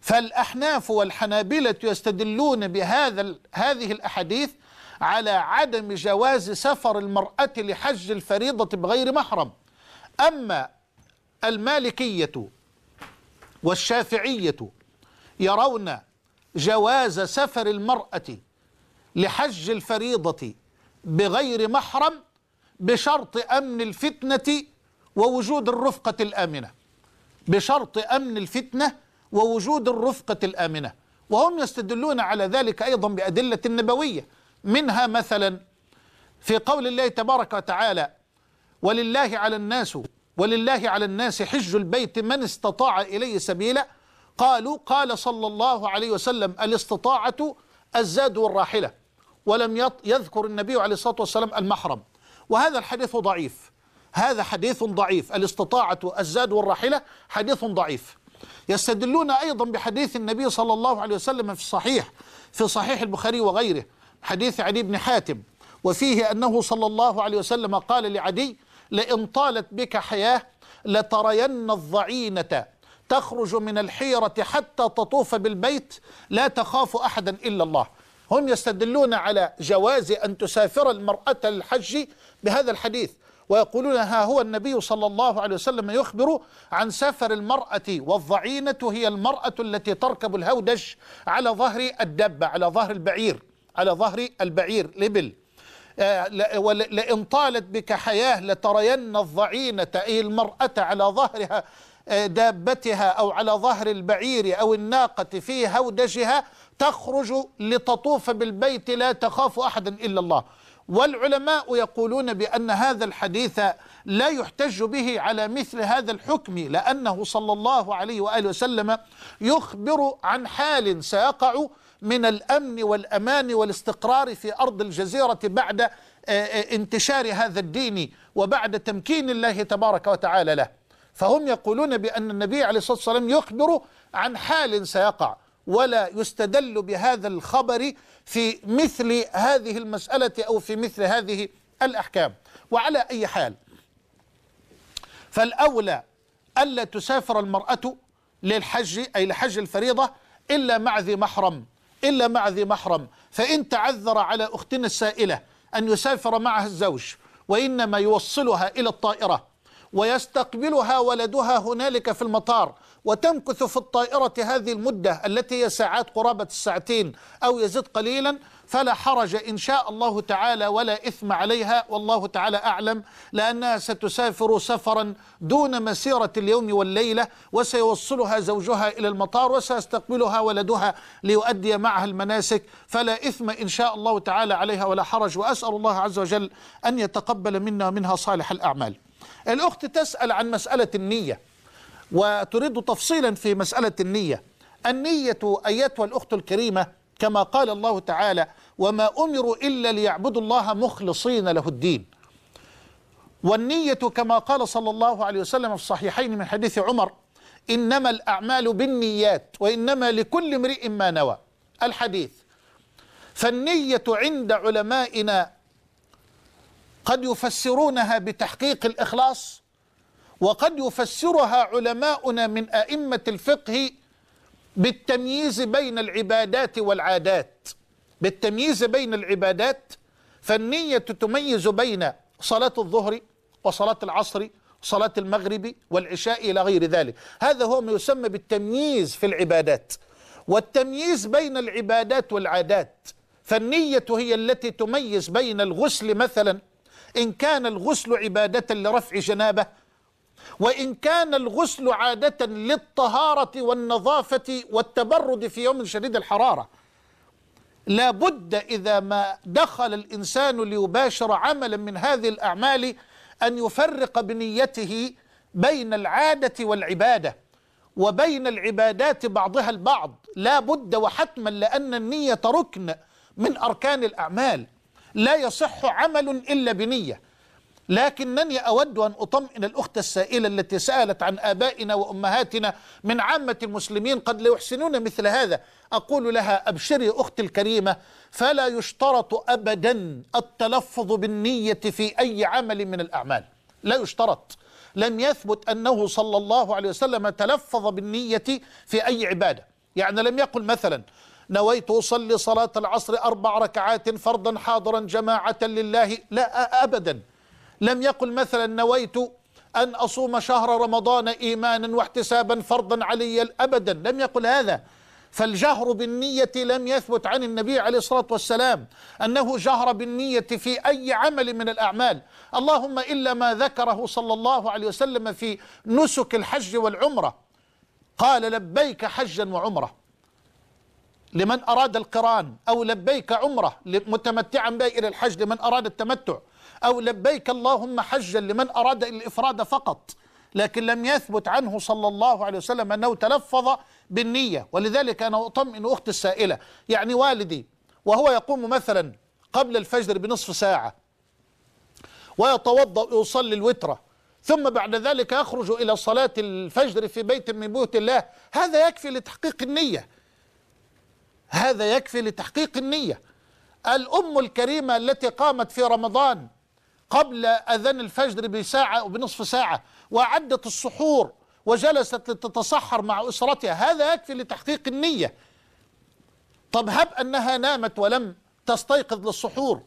فالأحناف والحنابلة يستدلون بهذا هذه الأحاديث على عدم جواز سفر المرأة لحج الفريضة بغير محرم أما المالكية والشافعية يرون جواز سفر المرأة لحج الفريضة بغير محرم بشرط أمن الفتنة ووجود الرفقة الآمنة بشرط أمن الفتنة ووجود الرفقة الآمنة وهم يستدلون على ذلك أيضا بأدلة نبوية منها مثلا في قول الله تبارك وتعالى ولله على الناس ولله على الناس حج البيت من استطاع إليه سبيلا قالوا قال صلى الله عليه وسلم الاستطاعة الزاد والراحلة ولم يذكر النبي عليه الصلاة والسلام المحرم وهذا الحديث ضعيف هذا حديث ضعيف الاستطاعة الزاد والراحلة حديث ضعيف يستدلون أيضا بحديث النبي صلى الله عليه وسلم في الصحيح في صحيح البخاري وغيره حديث علي بن حاتم وفيه أنه صلى الله عليه وسلم قال لعدي لئن طالت بك حياة لترين الضعينة تخرج من الحيرة حتى تطوف بالبيت لا تخاف أحدا إلا الله هم يستدلون على جواز أن تسافر المرأة للحج بهذا الحديث ويقولون ها هو النبي صلى الله عليه وسلم يخبر عن سفر المرأة والضعينة هي المرأة التي تركب الهودج على ظهر الدبة على ظهر البعير على ظهر البعير لبل آه، لئن طالت بك حياة لترين الضعينة أي المرأة على ظهرها آه، دابتها أو على ظهر البعير أو الناقة في هودجها تخرج لتطوف بالبيت لا تخاف أحدا إلا الله والعلماء يقولون بأن هذا الحديث لا يحتج به على مثل هذا الحكم لأنه صلى الله عليه وآله وسلم يخبر عن حال سيقع من الأمن والأمان والاستقرار في أرض الجزيرة بعد آه، آه، انتشار هذا الدين وبعد تمكين الله تبارك وتعالى له فهم يقولون بأن النبي عليه الصلاة والسلام يخبر عن حال سيقع ولا يستدل بهذا الخبر في مثل هذه المسألة أو في مثل هذه الأحكام وعلى أي حال فالأولى ألا تسافر المرأة للحج أي لحج الفريضة إلا مع ذي محرم إلا مع ذي محرم فإن تعذر على أختنا السائلة أن يسافر معها الزوج وإنما يوصلها إلى الطائرة ويستقبلها ولدها هنالك في المطار وتمكث في الطائرة هذه المدة التي هي ساعات قرابة الساعتين أو يزيد قليلا فلا حرج إن شاء الله تعالى ولا إثم عليها والله تعالى أعلم لأنها ستسافر سفرا دون مسيرة اليوم والليلة وسيوصلها زوجها إلى المطار وسيستقبلها ولدها ليؤدي معها المناسك فلا إثم إن شاء الله تعالى عليها ولا حرج وأسأل الله عز وجل أن يتقبل منا ومنها صالح الأعمال الأخت تسأل عن مسألة النية وتريد تفصيلا في مسألة النية النية أيتها الأخت الكريمة كما قال الله تعالى وما أمروا إلا ليعبدوا الله مخلصين له الدين والنية كما قال صلى الله عليه وسلم في الصحيحين من حديث عمر إنما الأعمال بالنيات وإنما لكل امرئ ما نوى الحديث فالنية عند علمائنا قد يفسرونها بتحقيق الإخلاص وقد يفسرها علماؤنا من أئمة الفقه بالتمييز بين العبادات والعادات بالتمييز بين العبادات فالنية تميز بين صلاة الظهر وصلاة العصر صلاة المغرب والعشاء إلى غير ذلك هذا هو ما يسمى بالتمييز في العبادات والتمييز بين العبادات والعادات فالنية هي التي تميز بين الغسل مثلا إن كان الغسل عبادة لرفع جنابة وإن كان الغسل عادة للطهارة والنظافة والتبرد في يوم شديد الحرارة لابد إذا ما دخل الإنسان ليباشر عملا من هذه الأعمال أن يفرق بنيته بين العادة والعبادة وبين العبادات بعضها البعض لا بد وحتما لأن النية ركن من أركان الأعمال لا يصح عمل إلا بنية لكنني أود أن أطمئن الأخت السائلة التي سألت عن آبائنا وأمهاتنا من عامة المسلمين قد لا يحسنون مثل هذا أقول لها أبشري أختي الكريمة فلا يشترط أبدا التلفظ بالنية في أي عمل من الأعمال لا يشترط لم يثبت أنه صلى الله عليه وسلم تلفظ بالنية في أي عبادة يعني لم يقل مثلا نويت أصلي صلاة العصر أربع ركعات فرضا حاضرا جماعة لله لا أبدا لم يقل مثلا نويت أن أصوم شهر رمضان إيمانا واحتسابا فرضا علي أبدا لم يقل هذا فالجهر بالنية لم يثبت عن النبي عليه الصلاة والسلام أنه جهر بالنية في أي عمل من الأعمال اللهم إلا ما ذكره صلى الله عليه وسلم في نسك الحج والعمرة قال لبيك حجا وعمره لمن أراد القران أو لبيك عمرة متمتعا بها إلى الحج لمن أراد التمتع أو لبيك اللهم حجا لمن أراد الإفراد فقط لكن لم يثبت عنه صلى الله عليه وسلم أنه تلفظ بالنية ولذلك أنا أطمئن أختي السائلة يعني والدي وهو يقوم مثلا قبل الفجر بنصف ساعة ويتوضأ ويصلي الوترة ثم بعد ذلك يخرج إلى صلاة الفجر في بيت من بيوت الله هذا يكفي لتحقيق النية هذا يكفي لتحقيق النية الأم الكريمة التي قامت في رمضان قبل أذان الفجر بساعة أو بنصف ساعة وأعدت السحور وجلست لتتصحر مع أسرتها هذا يكفي لتحقيق النية طب هب أنها نامت ولم تستيقظ للسحور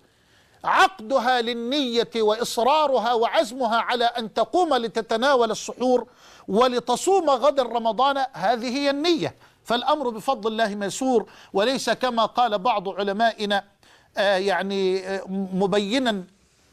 عقدها للنية وإصرارها وعزمها على أن تقوم لتتناول السحور ولتصوم غدا رمضان هذه هي النية فالأمر بفضل الله ميسور وليس كما قال بعض علمائنا آه، يعني آه، مبينا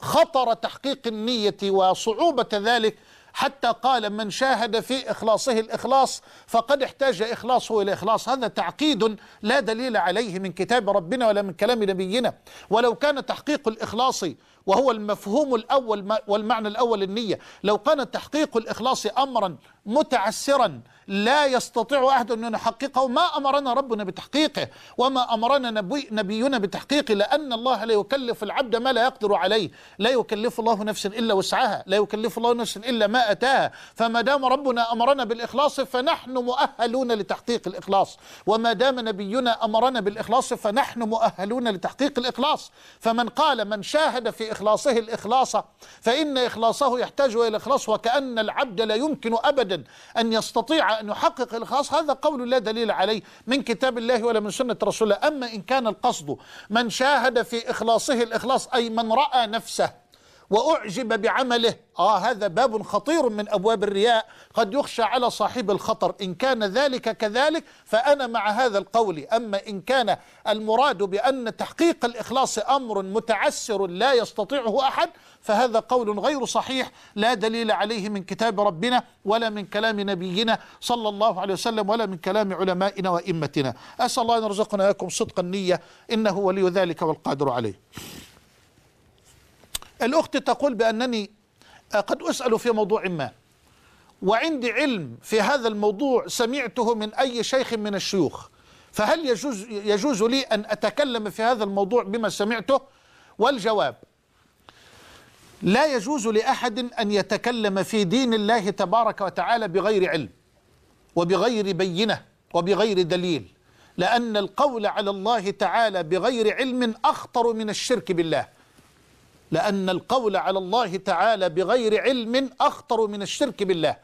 خطر تحقيق النية وصعوبة ذلك حتى قال من شاهد في إخلاصه الإخلاص فقد احتاج إخلاصه إلى إخلاص هذا تعقيد لا دليل عليه من كتاب ربنا ولا من كلام نبينا ولو كان تحقيق الإخلاص وهو المفهوم الأول والمعنى الأول النية لو كان تحقيق الإخلاص أمرا متعسرا لا يستطيع أحد أن يحققه ما أمرنا ربنا بتحقيقه وما أمرنا نبي نبينا بتحقيقه لأن الله لا يكلف العبد ما لا يقدر عليه لا يكلف الله نفسا إلا وسعها لا يكلف الله نفسا إلا ما أتاها فما دام ربنا أمرنا بالإخلاص فنحن مؤهلون لتحقيق الإخلاص وما دام نبينا أمرنا بالإخلاص فنحن مؤهلون لتحقيق الإخلاص فمن قال من شاهد في إخلاصه الإخلاص فإن إخلاصه يحتاج إلى إخلاص وكأن العبد لا يمكن أبدا أن يستطيع نحقق الخاص هذا قول لا دليل عليه من كتاب الله ولا من سنة رسوله أما إن كان القصد من شاهد في إخلاصه الإخلاص أي من رأى نفسه وأعجب بعمله آه هذا باب خطير من أبواب الرياء قد يخشى على صاحب الخطر إن كان ذلك كذلك فأنا مع هذا القول أما إن كان المراد بأن تحقيق الإخلاص أمر متعسر لا يستطيعه أحد فهذا قول غير صحيح لا دليل عليه من كتاب ربنا ولا من كلام نبينا صلى الله عليه وسلم ولا من كلام علمائنا وإمتنا أسأل الله أن يرزقنا وإياكم صدق النية إنه ولي ذلك والقادر عليه الأخت تقول بأنني آه، قد أسأل في موضوع ما وعندي علم في هذا الموضوع سمعته من أي شيخ من الشيوخ فهل يجوز, يجوز لي أن أتكلم في هذا الموضوع بما سمعته والجواب لا يجوز لأحد أن يتكلم في دين الله تبارك وتعالى بغير علم وبغير بينة وبغير دليل لأن القول على الله تعالى بغير علم أخطر من الشرك بالله لأن القول على الله تعالى بغير علم أخطر من الشرك بالله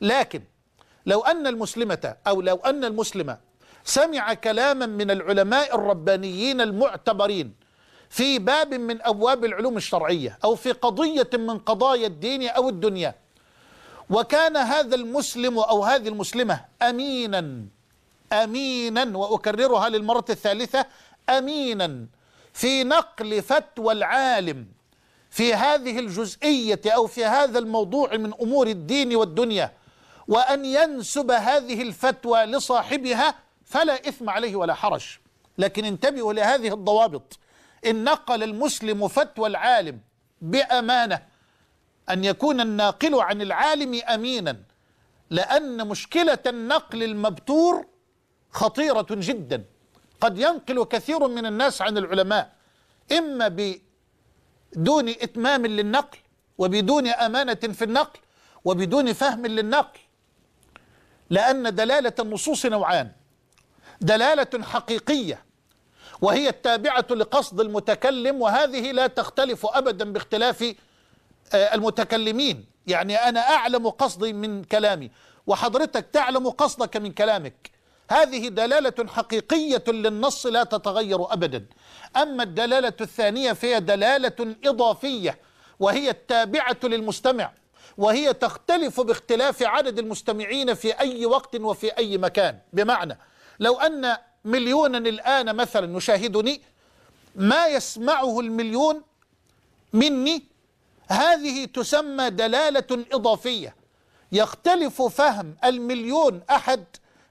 لكن لو أن المسلمة أو لو أن المسلمة سمع كلاما من العلماء الربانيين المعتبرين في باب من أبواب العلوم الشرعية أو في قضية من قضايا الدين أو الدنيا وكان هذا المسلم أو هذه المسلمة أمينا أمينا وأكررها للمرة الثالثة أمينا في نقل فتوى العالم في هذه الجزئية أو في هذا الموضوع من أمور الدين والدنيا وأن ينسب هذه الفتوى لصاحبها فلا إثم عليه ولا حرج لكن انتبهوا لهذه الضوابط إن نقل المسلم فتوى العالم بأمانة أن يكون الناقل عن العالم أمينا لأن مشكلة النقل المبتور خطيرة جدا قد ينقل كثير من الناس عن العلماء إما دون إتمام للنقل وبدون أمانة في النقل وبدون فهم للنقل لأن دلالة النصوص نوعان دلالة حقيقية وهي التابعة لقصد المتكلم وهذه لا تختلف أبدا باختلاف آه، المتكلمين يعني أنا أعلم قصدي من كلامي وحضرتك تعلم قصدك من كلامك هذه دلالة حقيقية للنص لا تتغير أبدا أما الدلالة الثانية فهي دلالة إضافية وهي التابعة للمستمع وهي تختلف باختلاف عدد المستمعين في أي وقت وفي أي مكان بمعنى لو أن مليونا الآن مثلا يشاهدني ما يسمعه المليون مني هذه تسمى دلالة إضافية يختلف فهم المليون أحد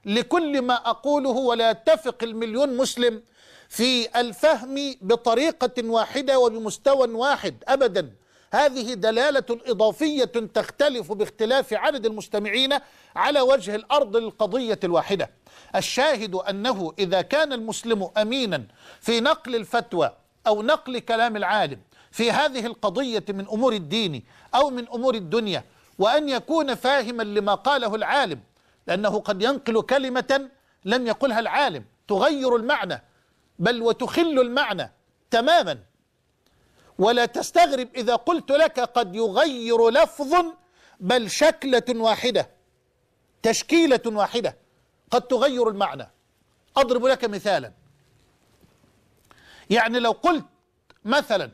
لكل ما أقوله ولا يتفق المليون مسلم في الفهم بطريقة واحدة وبمستوى واحد أبدا هذه دلالة إضافية تختلف باختلاف عدد المستمعين على وجه الأرض للقضية الواحدة الشاهد أنه إذا كان المسلم أمينا في نقل الفتوى أو نقل كلام العالم في هذه القضية من أمور الدين أو من أمور الدنيا وأن يكون فاهما لما قاله العالم لأنه قد ينقل كلمة لم يقلها العالم تغير المعنى بل وتخل المعنى تماما ولا تستغرب إذا قلت لك قد يغير لفظ بل شكلة واحدة تشكيلة واحدة قد تغير المعنى أضرب لك مثالا يعني لو قلت مثلا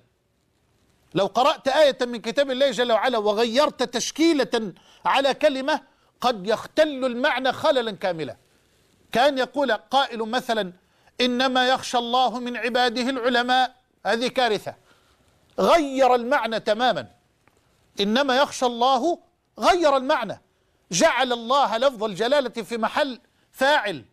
لو قرأت آية من كتاب الله جل وعلا وغيرت تشكيلة على كلمة قد يختل المعنى خللا كاملا كان يقول قائل مثلا إنما يخشى الله من عباده العلماء هذه كارثة غير المعنى تماما إنما يخشى الله غير المعنى جعل الله لفظ الجلالة في محل فاعل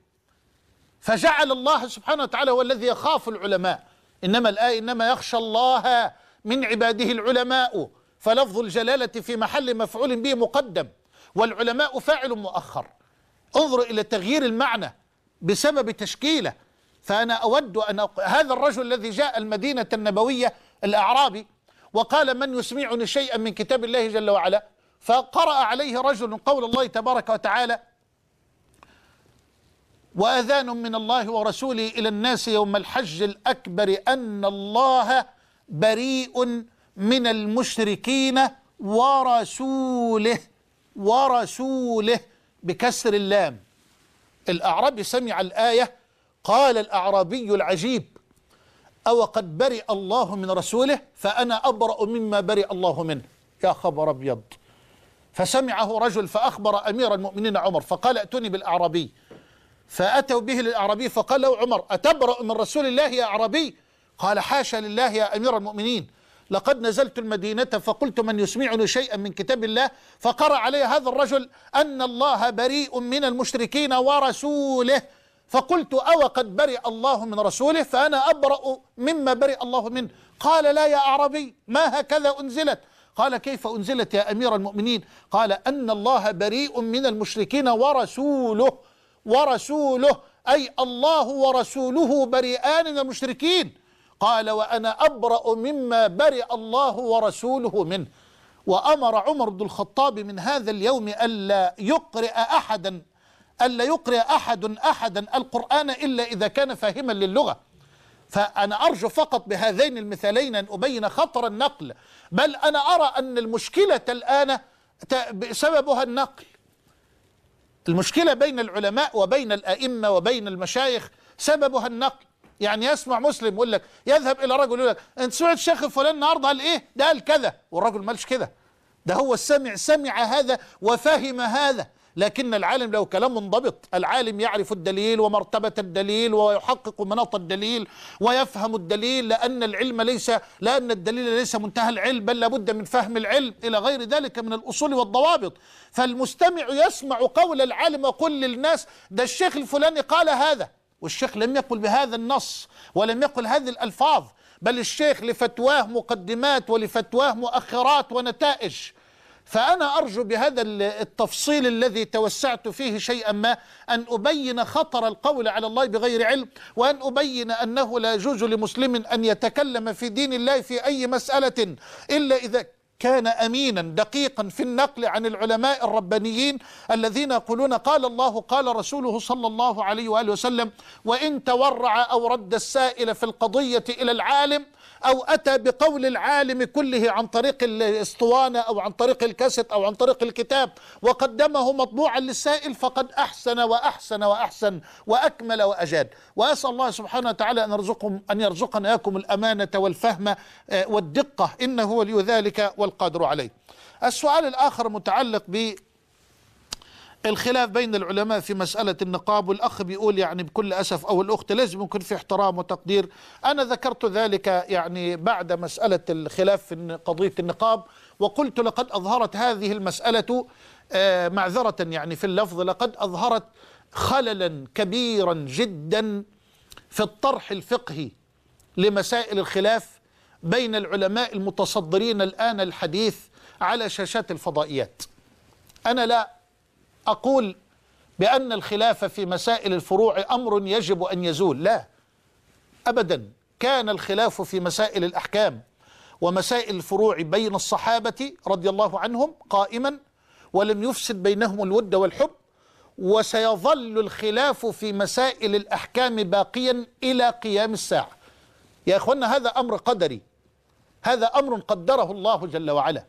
فجعل الله سبحانه وتعالى هو الذي يخاف العلماء إنما الآية إنما يخشى الله من عباده العلماء فلفظ الجلالة في محل مفعول به مقدم والعلماء فاعل مؤخر انظر إلى تغيير المعنى بسبب تشكيله فأنا أود أن أق... هذا الرجل الذي جاء المدينة النبوية الأعرابي وقال من يسمعني شيئا من كتاب الله جل وعلا فقرأ عليه رجل قول الله تبارك وتعالى وأذان من الله ورسوله إلى الناس يوم الحج الأكبر أن الله بريء من المشركين ورسوله ورسوله بكسر اللام الأعرابي سمع الآية قال الأعرابي العجيب أو قد برئ الله من رسوله فأنا أبرأ مما برئ الله منه يا خبر أبيض فسمعه رجل فأخبر أمير المؤمنين عمر فقال أتوني بالأعرابي فأتوا به للأعرابي فقال له عمر أتبرأ من رسول الله يا أعرابي قال حاشا لله يا أمير المؤمنين لقد نزلت المدينة فقلت من يسمعني شيئا من كتاب الله فقرأ عليه هذا الرجل أن الله بريء من المشركين ورسوله فقلت أو قد برئ الله من رسوله فأنا أبرأ مما برئ الله منه قال لا يا أعربي ما هكذا أنزلت قال كيف أنزلت يا أمير المؤمنين قال أن الله بريء من المشركين ورسوله ورسوله أي الله ورسوله بريئان من المشركين قال وأنا أبرأ مما برئ الله ورسوله منه وأمر عمر بن الخطاب من هذا اليوم ألا يقرئ أحدا ألا يقرئ أحد أحدا القرآن إلا إذا كان فاهما للغة فأنا أرجو فقط بهذين المثالين أن أبين خطر النقل بل أنا أرى أن المشكلة الآن سببها النقل المشكلة بين العلماء وبين الأئمة وبين المشايخ سببها النقل يعني يسمع مسلم يقول لك يذهب الى رجل يقول لك انت سمعت الشيخ فلان النهارده قال ايه؟ ده قال كذا والراجل مالش كده ده هو السامع سمع هذا وفهم هذا لكن العالم له كلام منضبط العالم يعرف الدليل ومرتبة الدليل ويحقق مناط الدليل ويفهم الدليل لأن العلم ليس لأن الدليل ليس منتهى العلم بل لابد من فهم العلم إلى غير ذلك من الأصول والضوابط فالمستمع يسمع قول العالم وقل للناس ده الشيخ الفلاني قال هذا والشيخ لم يقل بهذا النص ولم يقل هذه الألفاظ بل الشيخ لفتواه مقدمات ولفتواه مؤخرات ونتائج فأنا أرجو بهذا التفصيل الذي توسعت فيه شيئا ما أن أبين خطر القول على الله بغير علم وأن أبين أنه لا يجوز لمسلم أن يتكلم في دين الله في أي مسألة إلا إذا كان أمينا دقيقا في النقل عن العلماء الربانيين الذين يقولون قال الله قال رسوله صلى الله عليه وآله وسلم وإن تورع أو رد السائل في القضية إلى العالم أو أتى بقول العالم كله عن طريق الاسطوانة أو عن طريق الكاسيت أو عن طريق الكتاب وقدمه مطبوعا للسائل فقد أحسن وأحسن وأحسن وأكمل وأجاد وأسأل الله سبحانه وتعالى أن يرزقهم أن يرزقنا إياكم الأمانة والفهم آه، والدقة إنه ولي ذلك والقادر عليه السؤال الآخر متعلق ب الخلاف بين العلماء في مسألة النقاب والأخ بيقول يعني بكل أسف أو الأخت لازم يكون في احترام وتقدير أنا ذكرت ذلك يعني بعد مسألة الخلاف في قضية النقاب وقلت لقد أظهرت هذه المسألة آه، معذرة يعني في اللفظ لقد أظهرت خللا كبيرا جدا في الطرح الفقهي لمسائل الخلاف بين العلماء المتصدرين الآن الحديث على شاشات الفضائيات أنا لا أقول بأن الخلاف في مسائل الفروع أمر يجب أن يزول لا أبدا كان الخلاف في مسائل الأحكام ومسائل الفروع بين الصحابة رضي الله عنهم قائما ولم يفسد بينهم الود والحب وسيظل الخلاف في مسائل الأحكام باقيا إلى قيام الساعة يا إخوانا هذا أمر قدري هذا أمر قدره الله جل وعلا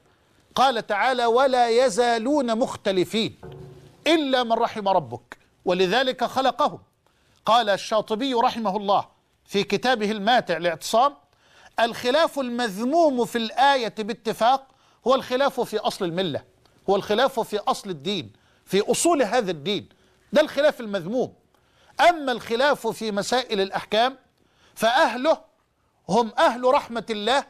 قال تعالى ولا يزالون مختلفين إلا من رحم ربك ولذلك خلقهم قال الشاطبي رحمه الله في كتابه الماتع لاعتصام الخلاف المذموم في الآية باتفاق هو الخلاف في أصل الملة هو الخلاف في أصل الدين في أصول هذا الدين ده الخلاف المذموم أما الخلاف في مسائل الأحكام فأهله هم أهل رحمة الله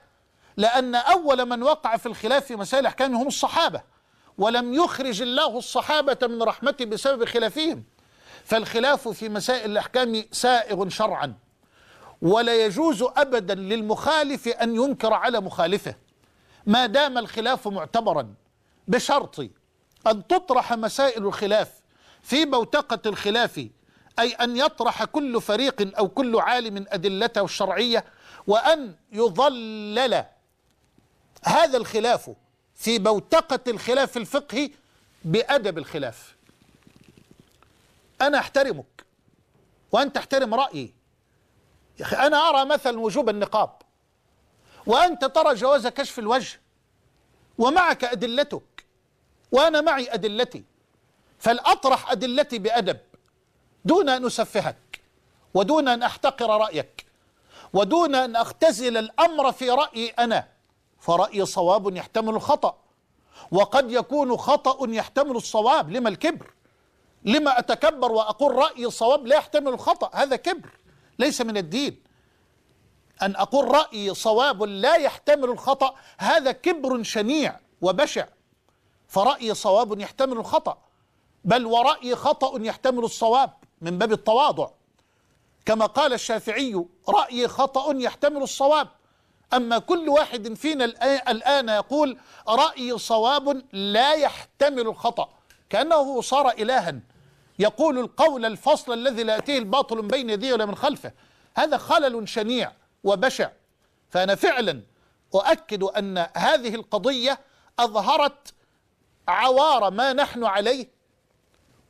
لأن أول من وقع في الخلاف في مسائل الأحكام هم الصحابة ولم يخرج الله الصحابة من رحمته بسبب خلافهم فالخلاف في مسائل الأحكام سائغ شرعا ولا يجوز أبدا للمخالف أن ينكر على مخالفه ما دام الخلاف معتبرا بشرط أن تطرح مسائل الخلاف في بوتقة الخلاف أي أن يطرح كل فريق أو كل عالم أدلته الشرعية وأن يظلل هذا الخلاف في بوتقة الخلاف الفقهي بأدب الخلاف أنا أحترمك وأنت تحترم رأيي يا أخي أنا أرى مثلا وجوب النقاب وأنت ترى جواز كشف الوجه ومعك أدلتك وأنا معي أدلتي فلأطرح أدلتي بأدب دون أن أسفهك ودون أن أحتقر رأيك ودون أن أختزل الأمر في رأيي أنا فرأي صواب يحتمل الخطأ وقد يكون خطأ يحتمل الصواب لما الكبر لما أتكبر وأقول رأي صواب لا يحتمل الخطأ هذا كبر ليس من الدين أن أقول رأي صواب لا يحتمل الخطأ هذا كبر شنيع وبشع فرأي صواب يحتمل الخطأ بل ورأي خطأ يحتمل الصواب من باب التواضع كما قال الشافعي رأي خطأ يحتمل الصواب أما كل واحد فينا الآن يقول رأيي صواب لا يحتمل الخطأ كأنه صار إلها يقول القول الفصل الذي لا يأتيه الباطل من بين يديه ولا من خلفه هذا خلل شنيع وبشع فأنا فعلا أؤكد أن هذه القضية أظهرت عوار ما نحن عليه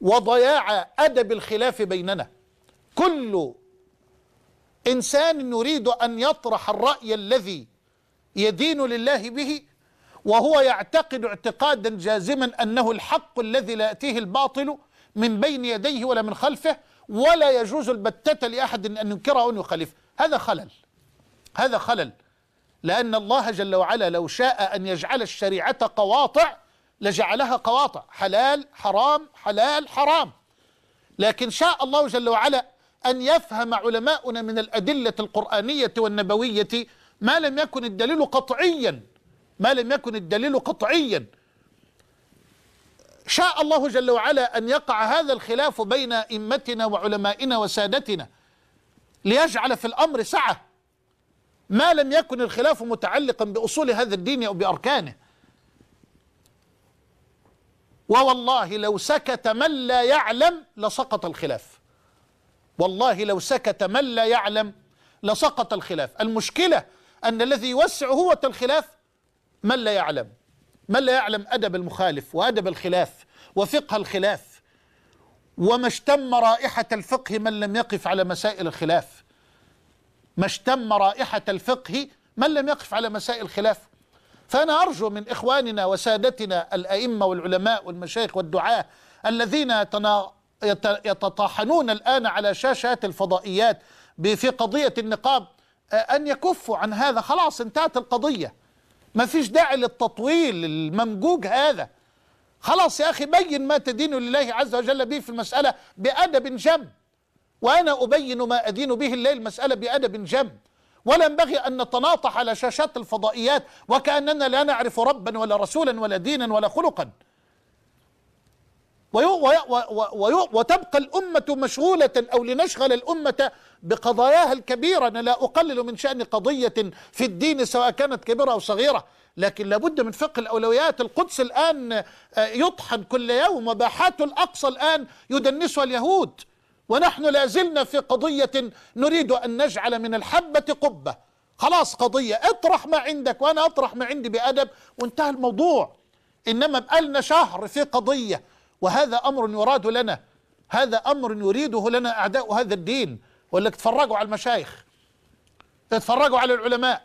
وضياع أدب الخلاف بيننا كل إنسان يريد أن يطرح الرأي الذي يدين لله به وهو يعتقد اعتقادا جازما أنه الحق الذي لا يأتيه الباطل من بين يديه ولا من خلفه ولا يجوز البتة لأحد أن ينكره أو يخالفه هذا خلل هذا خلل لأن الله جل وعلا لو شاء أن يجعل الشريعة قواطع لجعلها قواطع حلال حرام حلال حرام لكن شاء الله جل وعلا أن يفهم علماؤنا من الأدلة القرآنية والنبوية ما لم يكن الدليل قطعيا ما لم يكن الدليل قطعيا شاء الله جل وعلا أن يقع هذا الخلاف بين إمتنا وعلمائنا وسادتنا ليجعل في الأمر سعة ما لم يكن الخلاف متعلقا بأصول هذا الدين أو بأركانه ووالله لو سكت من لا يعلم لسقط الخلاف والله لو سكت من لا يعلم لسقط الخلاف المشكلة أن الذي يوسع هو الخلاف من لا يعلم من لا يعلم أدب المخالف وأدب الخلاف وفقه الخلاف وما اشتم رائحة الفقه من لم يقف على مسائل الخلاف ما اشتم رائحة الفقه من لم يقف على مسائل الخلاف فأنا أرجو من إخواننا وسادتنا الأئمة والعلماء والمشايخ والدعاة الذين يتطاحنون الآن على شاشات الفضائيات في قضية النقاب آه، أن يكفوا عن هذا خلاص انتهت القضية ما فيش داعي للتطويل الممجوج هذا خلاص يا أخي بين ما تدين لله عز وجل به في المسألة بأدب جم وأنا أبين ما أدين به الله المسألة بأدب جم ولا ينبغي أن نتناطح على شاشات الفضائيات وكأننا لا نعرف ربا ولا رسولا ولا دينا ولا خلقا وتبقى الأمة مشغولة أو لنشغل الأمة بقضاياها الكبيرة أنا لا أقلل من شأن قضية في الدين سواء كانت كبيرة أو صغيرة لكن لابد من فقه الأولويات القدس الآن آه، يطحن كل يوم وباحات الأقصى الآن يدنسها اليهود ونحن لازلنا في قضية نريد أن نجعل من الحبة قبة خلاص قضية اطرح ما عندك وأنا أطرح ما عندي بأدب وانتهى الموضوع إنما بقالنا شهر في قضية وهذا أمر يراد لنا هذا أمر يريده لنا أعداء هذا الدين ولا اتفرجوا على المشايخ اتفرجوا على العلماء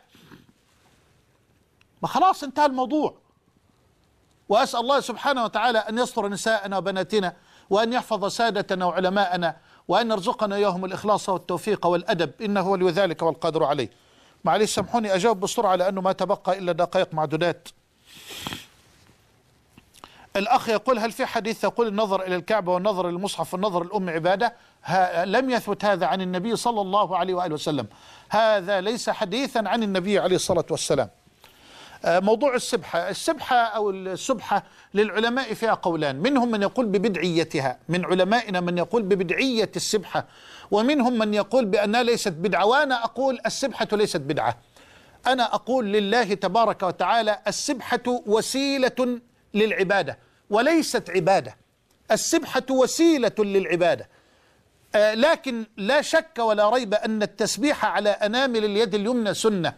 ما خلاص انتهى الموضوع وأسأل الله سبحانه وتعالى أن يستر نساءنا وبناتنا وأن يحفظ سادتنا وعلماءنا وأن يرزقنا إياهم الإخلاص والتوفيق والأدب إنه ولي ذلك والقادر عليه معلش سامحوني أجاوب بسرعة لأنه ما تبقى إلا دقائق معدودات الأخ يقول هل في حديث يقول النظر إلى الكعبة والنظر إلى المصحف والنظر الأم عبادة لم يثبت هذا عن النبي صلى الله عليه وآله وسلم هذا ليس حديثا عن النبي عليه الصلاة والسلام آه، موضوع السبحة السبحة أو السبحة للعلماء فيها قولان منهم من يقول ببدعيتها من علمائنا من يقول ببدعية السبحة ومنهم من يقول بأنها ليست بدعة وأنا أقول السبحة ليست بدعة أنا أقول لله تبارك وتعالى السبحة وسيلة للعبادة وليست عبادة السبحة وسيلة للعبادة آه، لكن لا شك ولا ريب أن التسبيح على أنامل اليد اليمنى سنة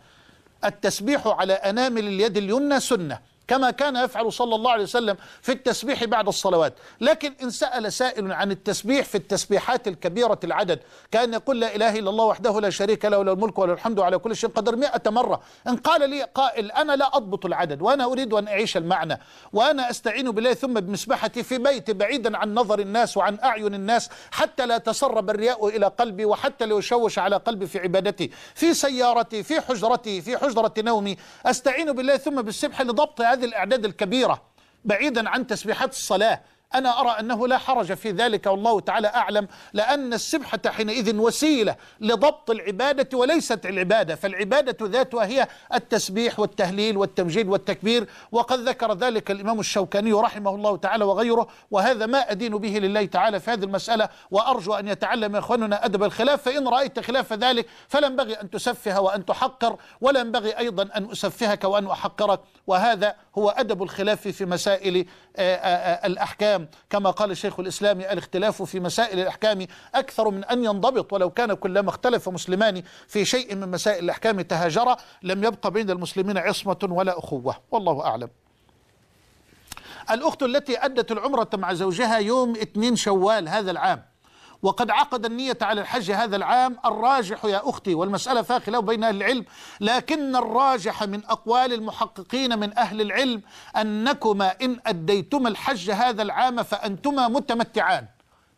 التسبيح على أنامل اليد اليمنى سنة كما كان يفعل صلى الله عليه وسلم في التسبيح بعد الصلوات لكن إن سأل سائل عن التسبيح في التسبيحات الكبيرة العدد كان يقول لا إله إلا الله وحده لا شريك له ولا الملك وله الحمد على كل شيء قدر مئة مرة إن قال لي قائل أنا لا أضبط العدد وأنا أريد أن أعيش المعنى وأنا أستعين بالله ثم بمسبحتي في بيتي بعيدا عن نظر الناس وعن أعين الناس حتى لا تسرب الرياء إلى قلبي وحتى لا يشوش على قلبي في عبادتي في سيارتي في حجرتي في حجرة نومي أستعين بالله ثم بالسبح لضبط هذا هذه الأعداد الكبيرة بعيدا عن تسبيحات الصلاة أنا أرى أنه لا حرج في ذلك والله تعالى أعلم لأن السبحة حينئذ وسيلة لضبط العبادة وليست العبادة فالعبادة ذاتها هي التسبيح والتهليل والتمجيد والتكبير وقد ذكر ذلك الإمام الشوكاني رحمه الله تعالى وغيره وهذا ما أدين به لله تعالى في هذه المسألة وأرجو أن يتعلم إخواننا أدب الخلاف فإن رأيت خلاف ذلك فلا ينبغي أن تسفه وأن تحقر ولا ينبغي أيضا أن أسفهك وأن أحقرك وهذا هو أدب الخلاف في مسائل الأحكام الأحكام كما قال الشيخ الإسلامي الاختلاف في مسائل الأحكام أكثر من أن ينضبط ولو كان كلما اختلف مسلمان في شيء من مسائل الأحكام تهاجرا لم يبقى بين المسلمين عصمة ولا أخوة والله أعلم الأخت التي أدت العمرة مع زوجها يوم 2 شوال هذا العام وقد عقد النية على الحج هذا العام الراجح يا أختي والمسألة فاخلة بين أهل العلم لكن الراجح من أقوال المحققين من أهل العلم أنكما إن أديتما الحج هذا العام فأنتما متمتعان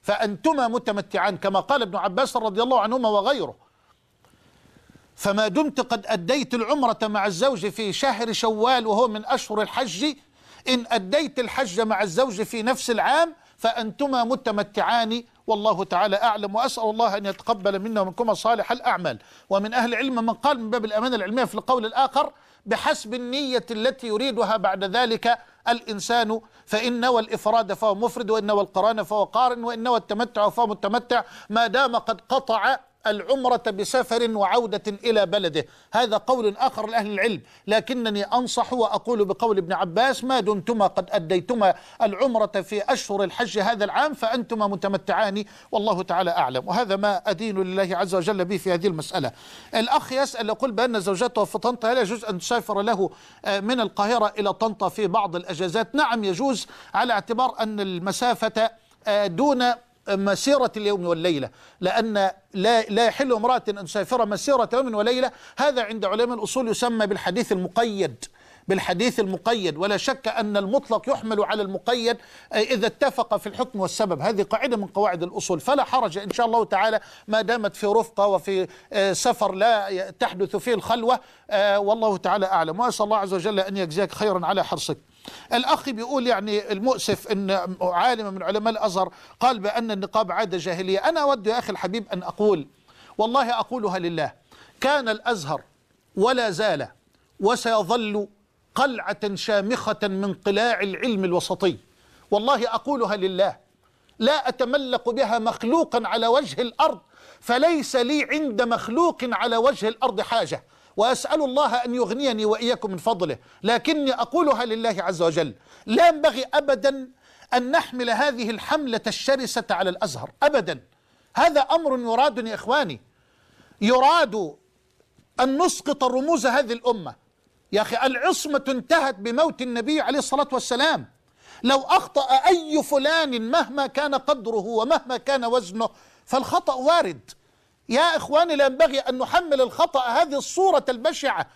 فأنتما متمتعان كما قال ابن عباس رضي الله عنهما وغيره فما دمت قد أديت العمرة مع الزوج في شهر شوال وهو من أشهر الحج إن أديت الحج مع الزوج في نفس العام فأنتما متمتعان والله تعالى أعلم وأسأل الله أن يتقبل منا ومنكما صالح الأعمال ومن أهل العلم من قال من باب الأمانة العلمية في القول الآخر بحسب النية التي يريدها بعد ذلك الإنسان فإن نوى الإفراد فهو مفرد وإن نوى القران فهو قارن وإن نوى التمتع فهو متمتع ما دام قد قطع العمرة بسفر وعودة إلى بلده هذا قول آخر لأهل العلم لكنني أنصح وأقول بقول ابن عباس ما دمتما قد أديتما العمرة في أشهر الحج هذا العام فأنتما متمتعان والله تعالى أعلم وهذا ما أدين لله عز وجل به في هذه المسألة الأخ يسأل يقول بأن زوجته في طنطا هل يجوز أن تسافر له من القاهرة إلى طنطا في بعض الأجازات نعم يجوز على اعتبار أن المسافة آه، دون مسيرة اليوم والليلة لأن لا, لا يحل امرأة أن تسافر مسيرة يوم وليلة هذا عند علماء الأصول يسمى بالحديث المقيد بالحديث المقيد ولا شك أن المطلق يحمل على المقيد إذا اتفق في الحكم والسبب هذه قاعدة من قواعد الأصول فلا حرج إن شاء الله تعالى ما دامت في رفقة وفي آه، سفر لا تحدث فيه الخلوة آه، والله تعالى أعلم وأسأل الله عز وجل أن يجزاك خيرا على حرصك الأخ بيقول يعني المؤسف أن عالم من علماء الأزهر قال بأن النقاب عادة جاهلية أنا أود يا أخي الحبيب أن أقول والله أقولها لله كان الأزهر ولا زال وسيظل قلعة شامخة من قلاع العلم الوسطي والله أقولها لله لا أتملق بها مخلوقا على وجه الأرض فليس لي عند مخلوق على وجه الأرض حاجة وأسأل الله أن يغنيني وإياكم من فضله لكني أقولها لله عز وجل لا ينبغي أبدا أن نحمل هذه الحملة الشرسة على الأزهر أبدا هذا أمر يراد يا إخواني يراد أن نسقط رموز هذه الأمة يا أخي العصمة انتهت بموت النبي عليه الصلاة والسلام لو أخطأ أي فلان مهما كان قدره ومهما كان وزنه فالخطأ وارد يا إخواني لا ينبغي أن نحمل الخطأ هذه الصورة البشعة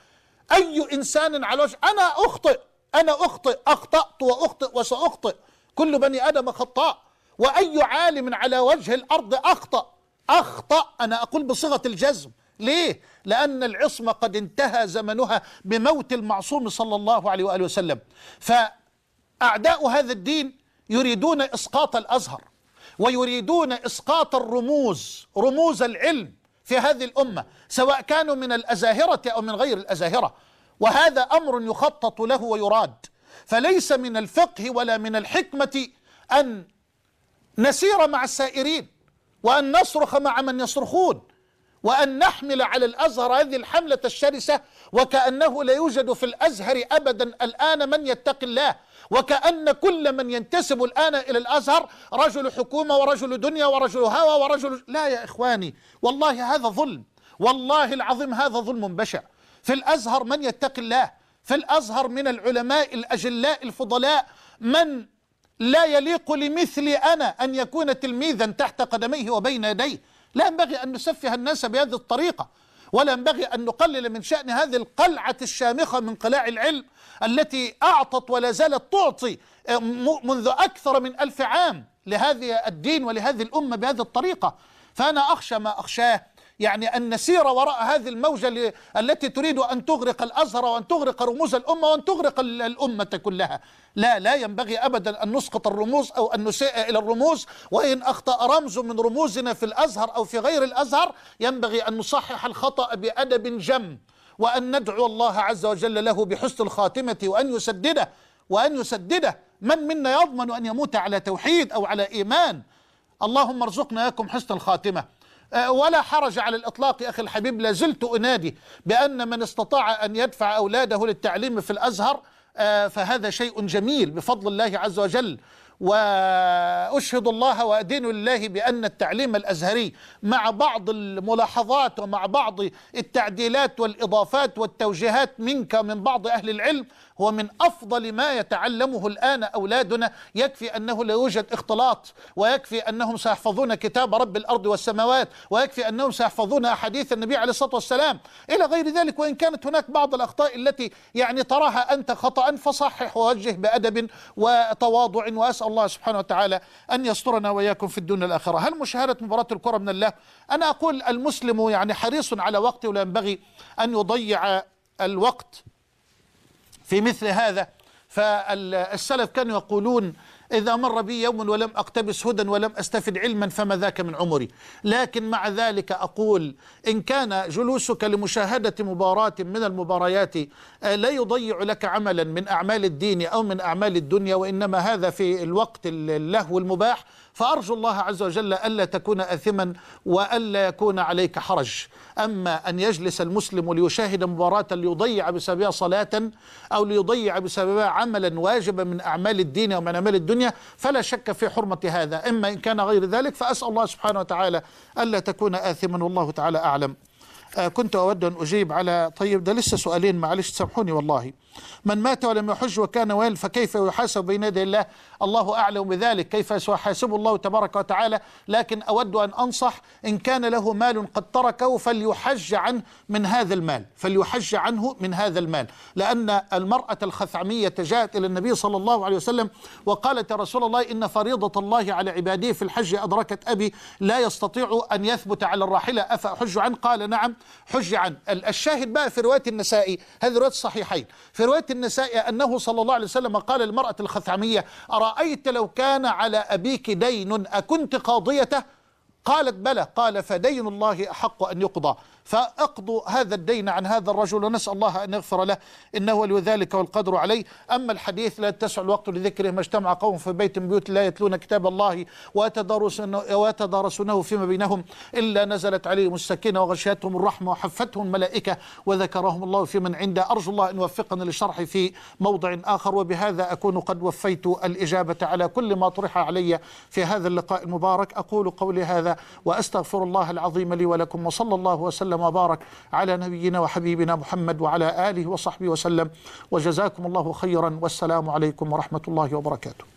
أي إنسان على وجه أنا أخطئ أنا أخطئ أخطأت وأخطئ وسأخطئ كل بني آدم خطاء وأي عالم على وجه الأرض أخطأ أخطأ أنا أقول بصيغة الجزم ليه؟ لأن العصمة قد انتهى زمنها بموت المعصوم صلى الله عليه وآله وسلم فأعداء هذا الدين يريدون إسقاط الأزهر ويريدون إسقاط الرموز رموز العلم في هذه الأمة سواء كانوا من الأزاهرة أو من غير الأزاهرة وهذا أمر يخطط له ويراد فليس من الفقه ولا من الحكمة أن نسير مع السائرين وأن نصرخ مع من يصرخون وأن نحمل على الأزهر هذه الحملة الشرسة وكأنه لا يوجد في الأزهر أبدا الآن من يتقي الله وكأن كل من ينتسب الآن إلى الأزهر رجل حكومة ورجل دنيا ورجل هوى ورجل لا يا إخواني والله هذا ظلم والله العظيم هذا ظلم بشع في الأزهر من يتقي الله في الأزهر من العلماء الأجلاء الفضلاء من لا يليق لمثلي أنا أن يكون تلميذا تحت قدميه وبين يديه لا ينبغي أن نسفه الناس بهذه الطريقة ولا ينبغي أن نقلل من شأن هذه القلعة الشامخة من قلاع العلم التي أعطت ولا زالت تعطي آه، منذ أكثر من ألف عام لهذه الدين ولهذه الأمة بهذه الطريقة فأنا أخشى ما أخشاه يعني أن نسير وراء هذه الموجة التي تريد أن تغرق الأزهر وأن تغرق رموز الأمة وأن تغرق الأمة كلها لا لا ينبغي أبدا أن نسقط الرموز أو أن نسيء إلى الرموز وإن أخطأ رمز من رموزنا في الأزهر أو في غير الأزهر ينبغي أن نصحح الخطأ بأدب جم وأن ندعو الله عز وجل له بحسن الخاتمة وأن يسدده وأن يسدده من منا يضمن أن يموت على توحيد أو على إيمان اللهم ارزقنا إياكم حسن الخاتمة أه، ولا حرج على الإطلاق يا أخي الحبيب لازلت أنادي بأن من استطاع أن يدفع أولاده للتعليم في الأزهر أه، فهذا شيء جميل بفضل الله عز وجل وأشهد الله وأدين لله بأن التعليم الأزهري مع بعض الملاحظات ومع بعض التعديلات والإضافات والتوجيهات منك من بعض أهل العلم هو من أفضل ما يتعلمه الآن أولادنا يكفي أنه لا يوجد اختلاط ويكفي أنهم سيحفظون كتاب رب الأرض والسماوات ويكفي أنهم سيحفظون أحاديث النبي عليه الصلاة والسلام إلى غير ذلك وإن كانت هناك بعض الأخطاء التي يعني تراها أنت خطأ فصحح ووجه بأدب وتواضع وأسأل الله سبحانه وتعالى أن يسترنا وإياكم في الدنيا الآخرة هل مشاهدة مباراة الكرة من الله أنا أقول المسلم يعني حريص على وقته ولا ينبغي أن يضيع الوقت في مثل هذا فالسلف كانوا يقولون إذا مر بي يوم ولم أقتبس هدى ولم أستفد علما فما ذاك من عمري لكن مع ذلك أقول إن كان جلوسك لمشاهدة مباراة من المباريات آه، لا يضيع لك عملا من أعمال الدين أو من أعمال الدنيا وإنما هذا في الوقت اللهو المباح فأرجو الله عز وجل ألا تكون أثما وألا يكون عليك حرج أما أن يجلس المسلم ليشاهد مباراة ليضيع بسببها صلاة أو ليضيع بسببها عملا واجبا من أعمال الدين أو من أعمال الدنيا فلا شك في حرمة هذا إما إن كان غير ذلك فأسأل الله سبحانه وتعالى ألا تكون آثما والله تعالى أعلم آه، كنت أود أن أجيب على طيب ده لسه سؤالين معلش سامحوني والله من مات ولم يحج وكان ويل فكيف يحاسب بين يدي الله الله أعلم بذلك كيف سيحاسب الله تبارك وتعالى لكن أود أن أنصح إن كان له مال قد تركه فليحج عنه من هذا المال فليحج عنه من هذا المال لأن المرأة الخثعمية جاءت إلى النبي صلى الله عليه وسلم وقالت يا رسول الله إن فريضة الله على عباده في الحج أدركت أبي لا يستطيع أن يثبت على الراحلة أفأحج عنه قال نعم حج عنه الشاهد بقى في رواية النسائي هذه رواية الصحيحين في في رواية النساء أنه صلى الله عليه وسلم قال للمرأة الخثعمية أرأيت لو كان على أبيك دين أكنت قاضيته قالت بلى قال فدين الله أحق أن يقضى فأقضوا هذا الدين عن هذا الرجل ونسأل الله أن يغفر له إنه ولي ذلك والقدر عليه أما الحديث لا تسع الوقت لذكره ما اجتمع قوم في بيت من بيوت لا يتلون كتاب الله ويتدارسونه فيما بينهم إلا نزلت عليهم السكينة وغشيتهم الرحمة وحفتهم الملائكة وذكرهم الله في من عنده أرجو الله أن يوفقنا للشرح في موضع آخر وبهذا أكون قد وفيت الإجابة على كل ما طرح علي في هذا اللقاء المبارك أقول قولي هذا وأستغفر الله العظيم لي ولكم وصلى الله وسلم وسلم وبارك على نبينا وحبيبنا محمد وعلى آله وصحبه وسلم وجزاكم الله خيرا والسلام عليكم ورحمة الله وبركاته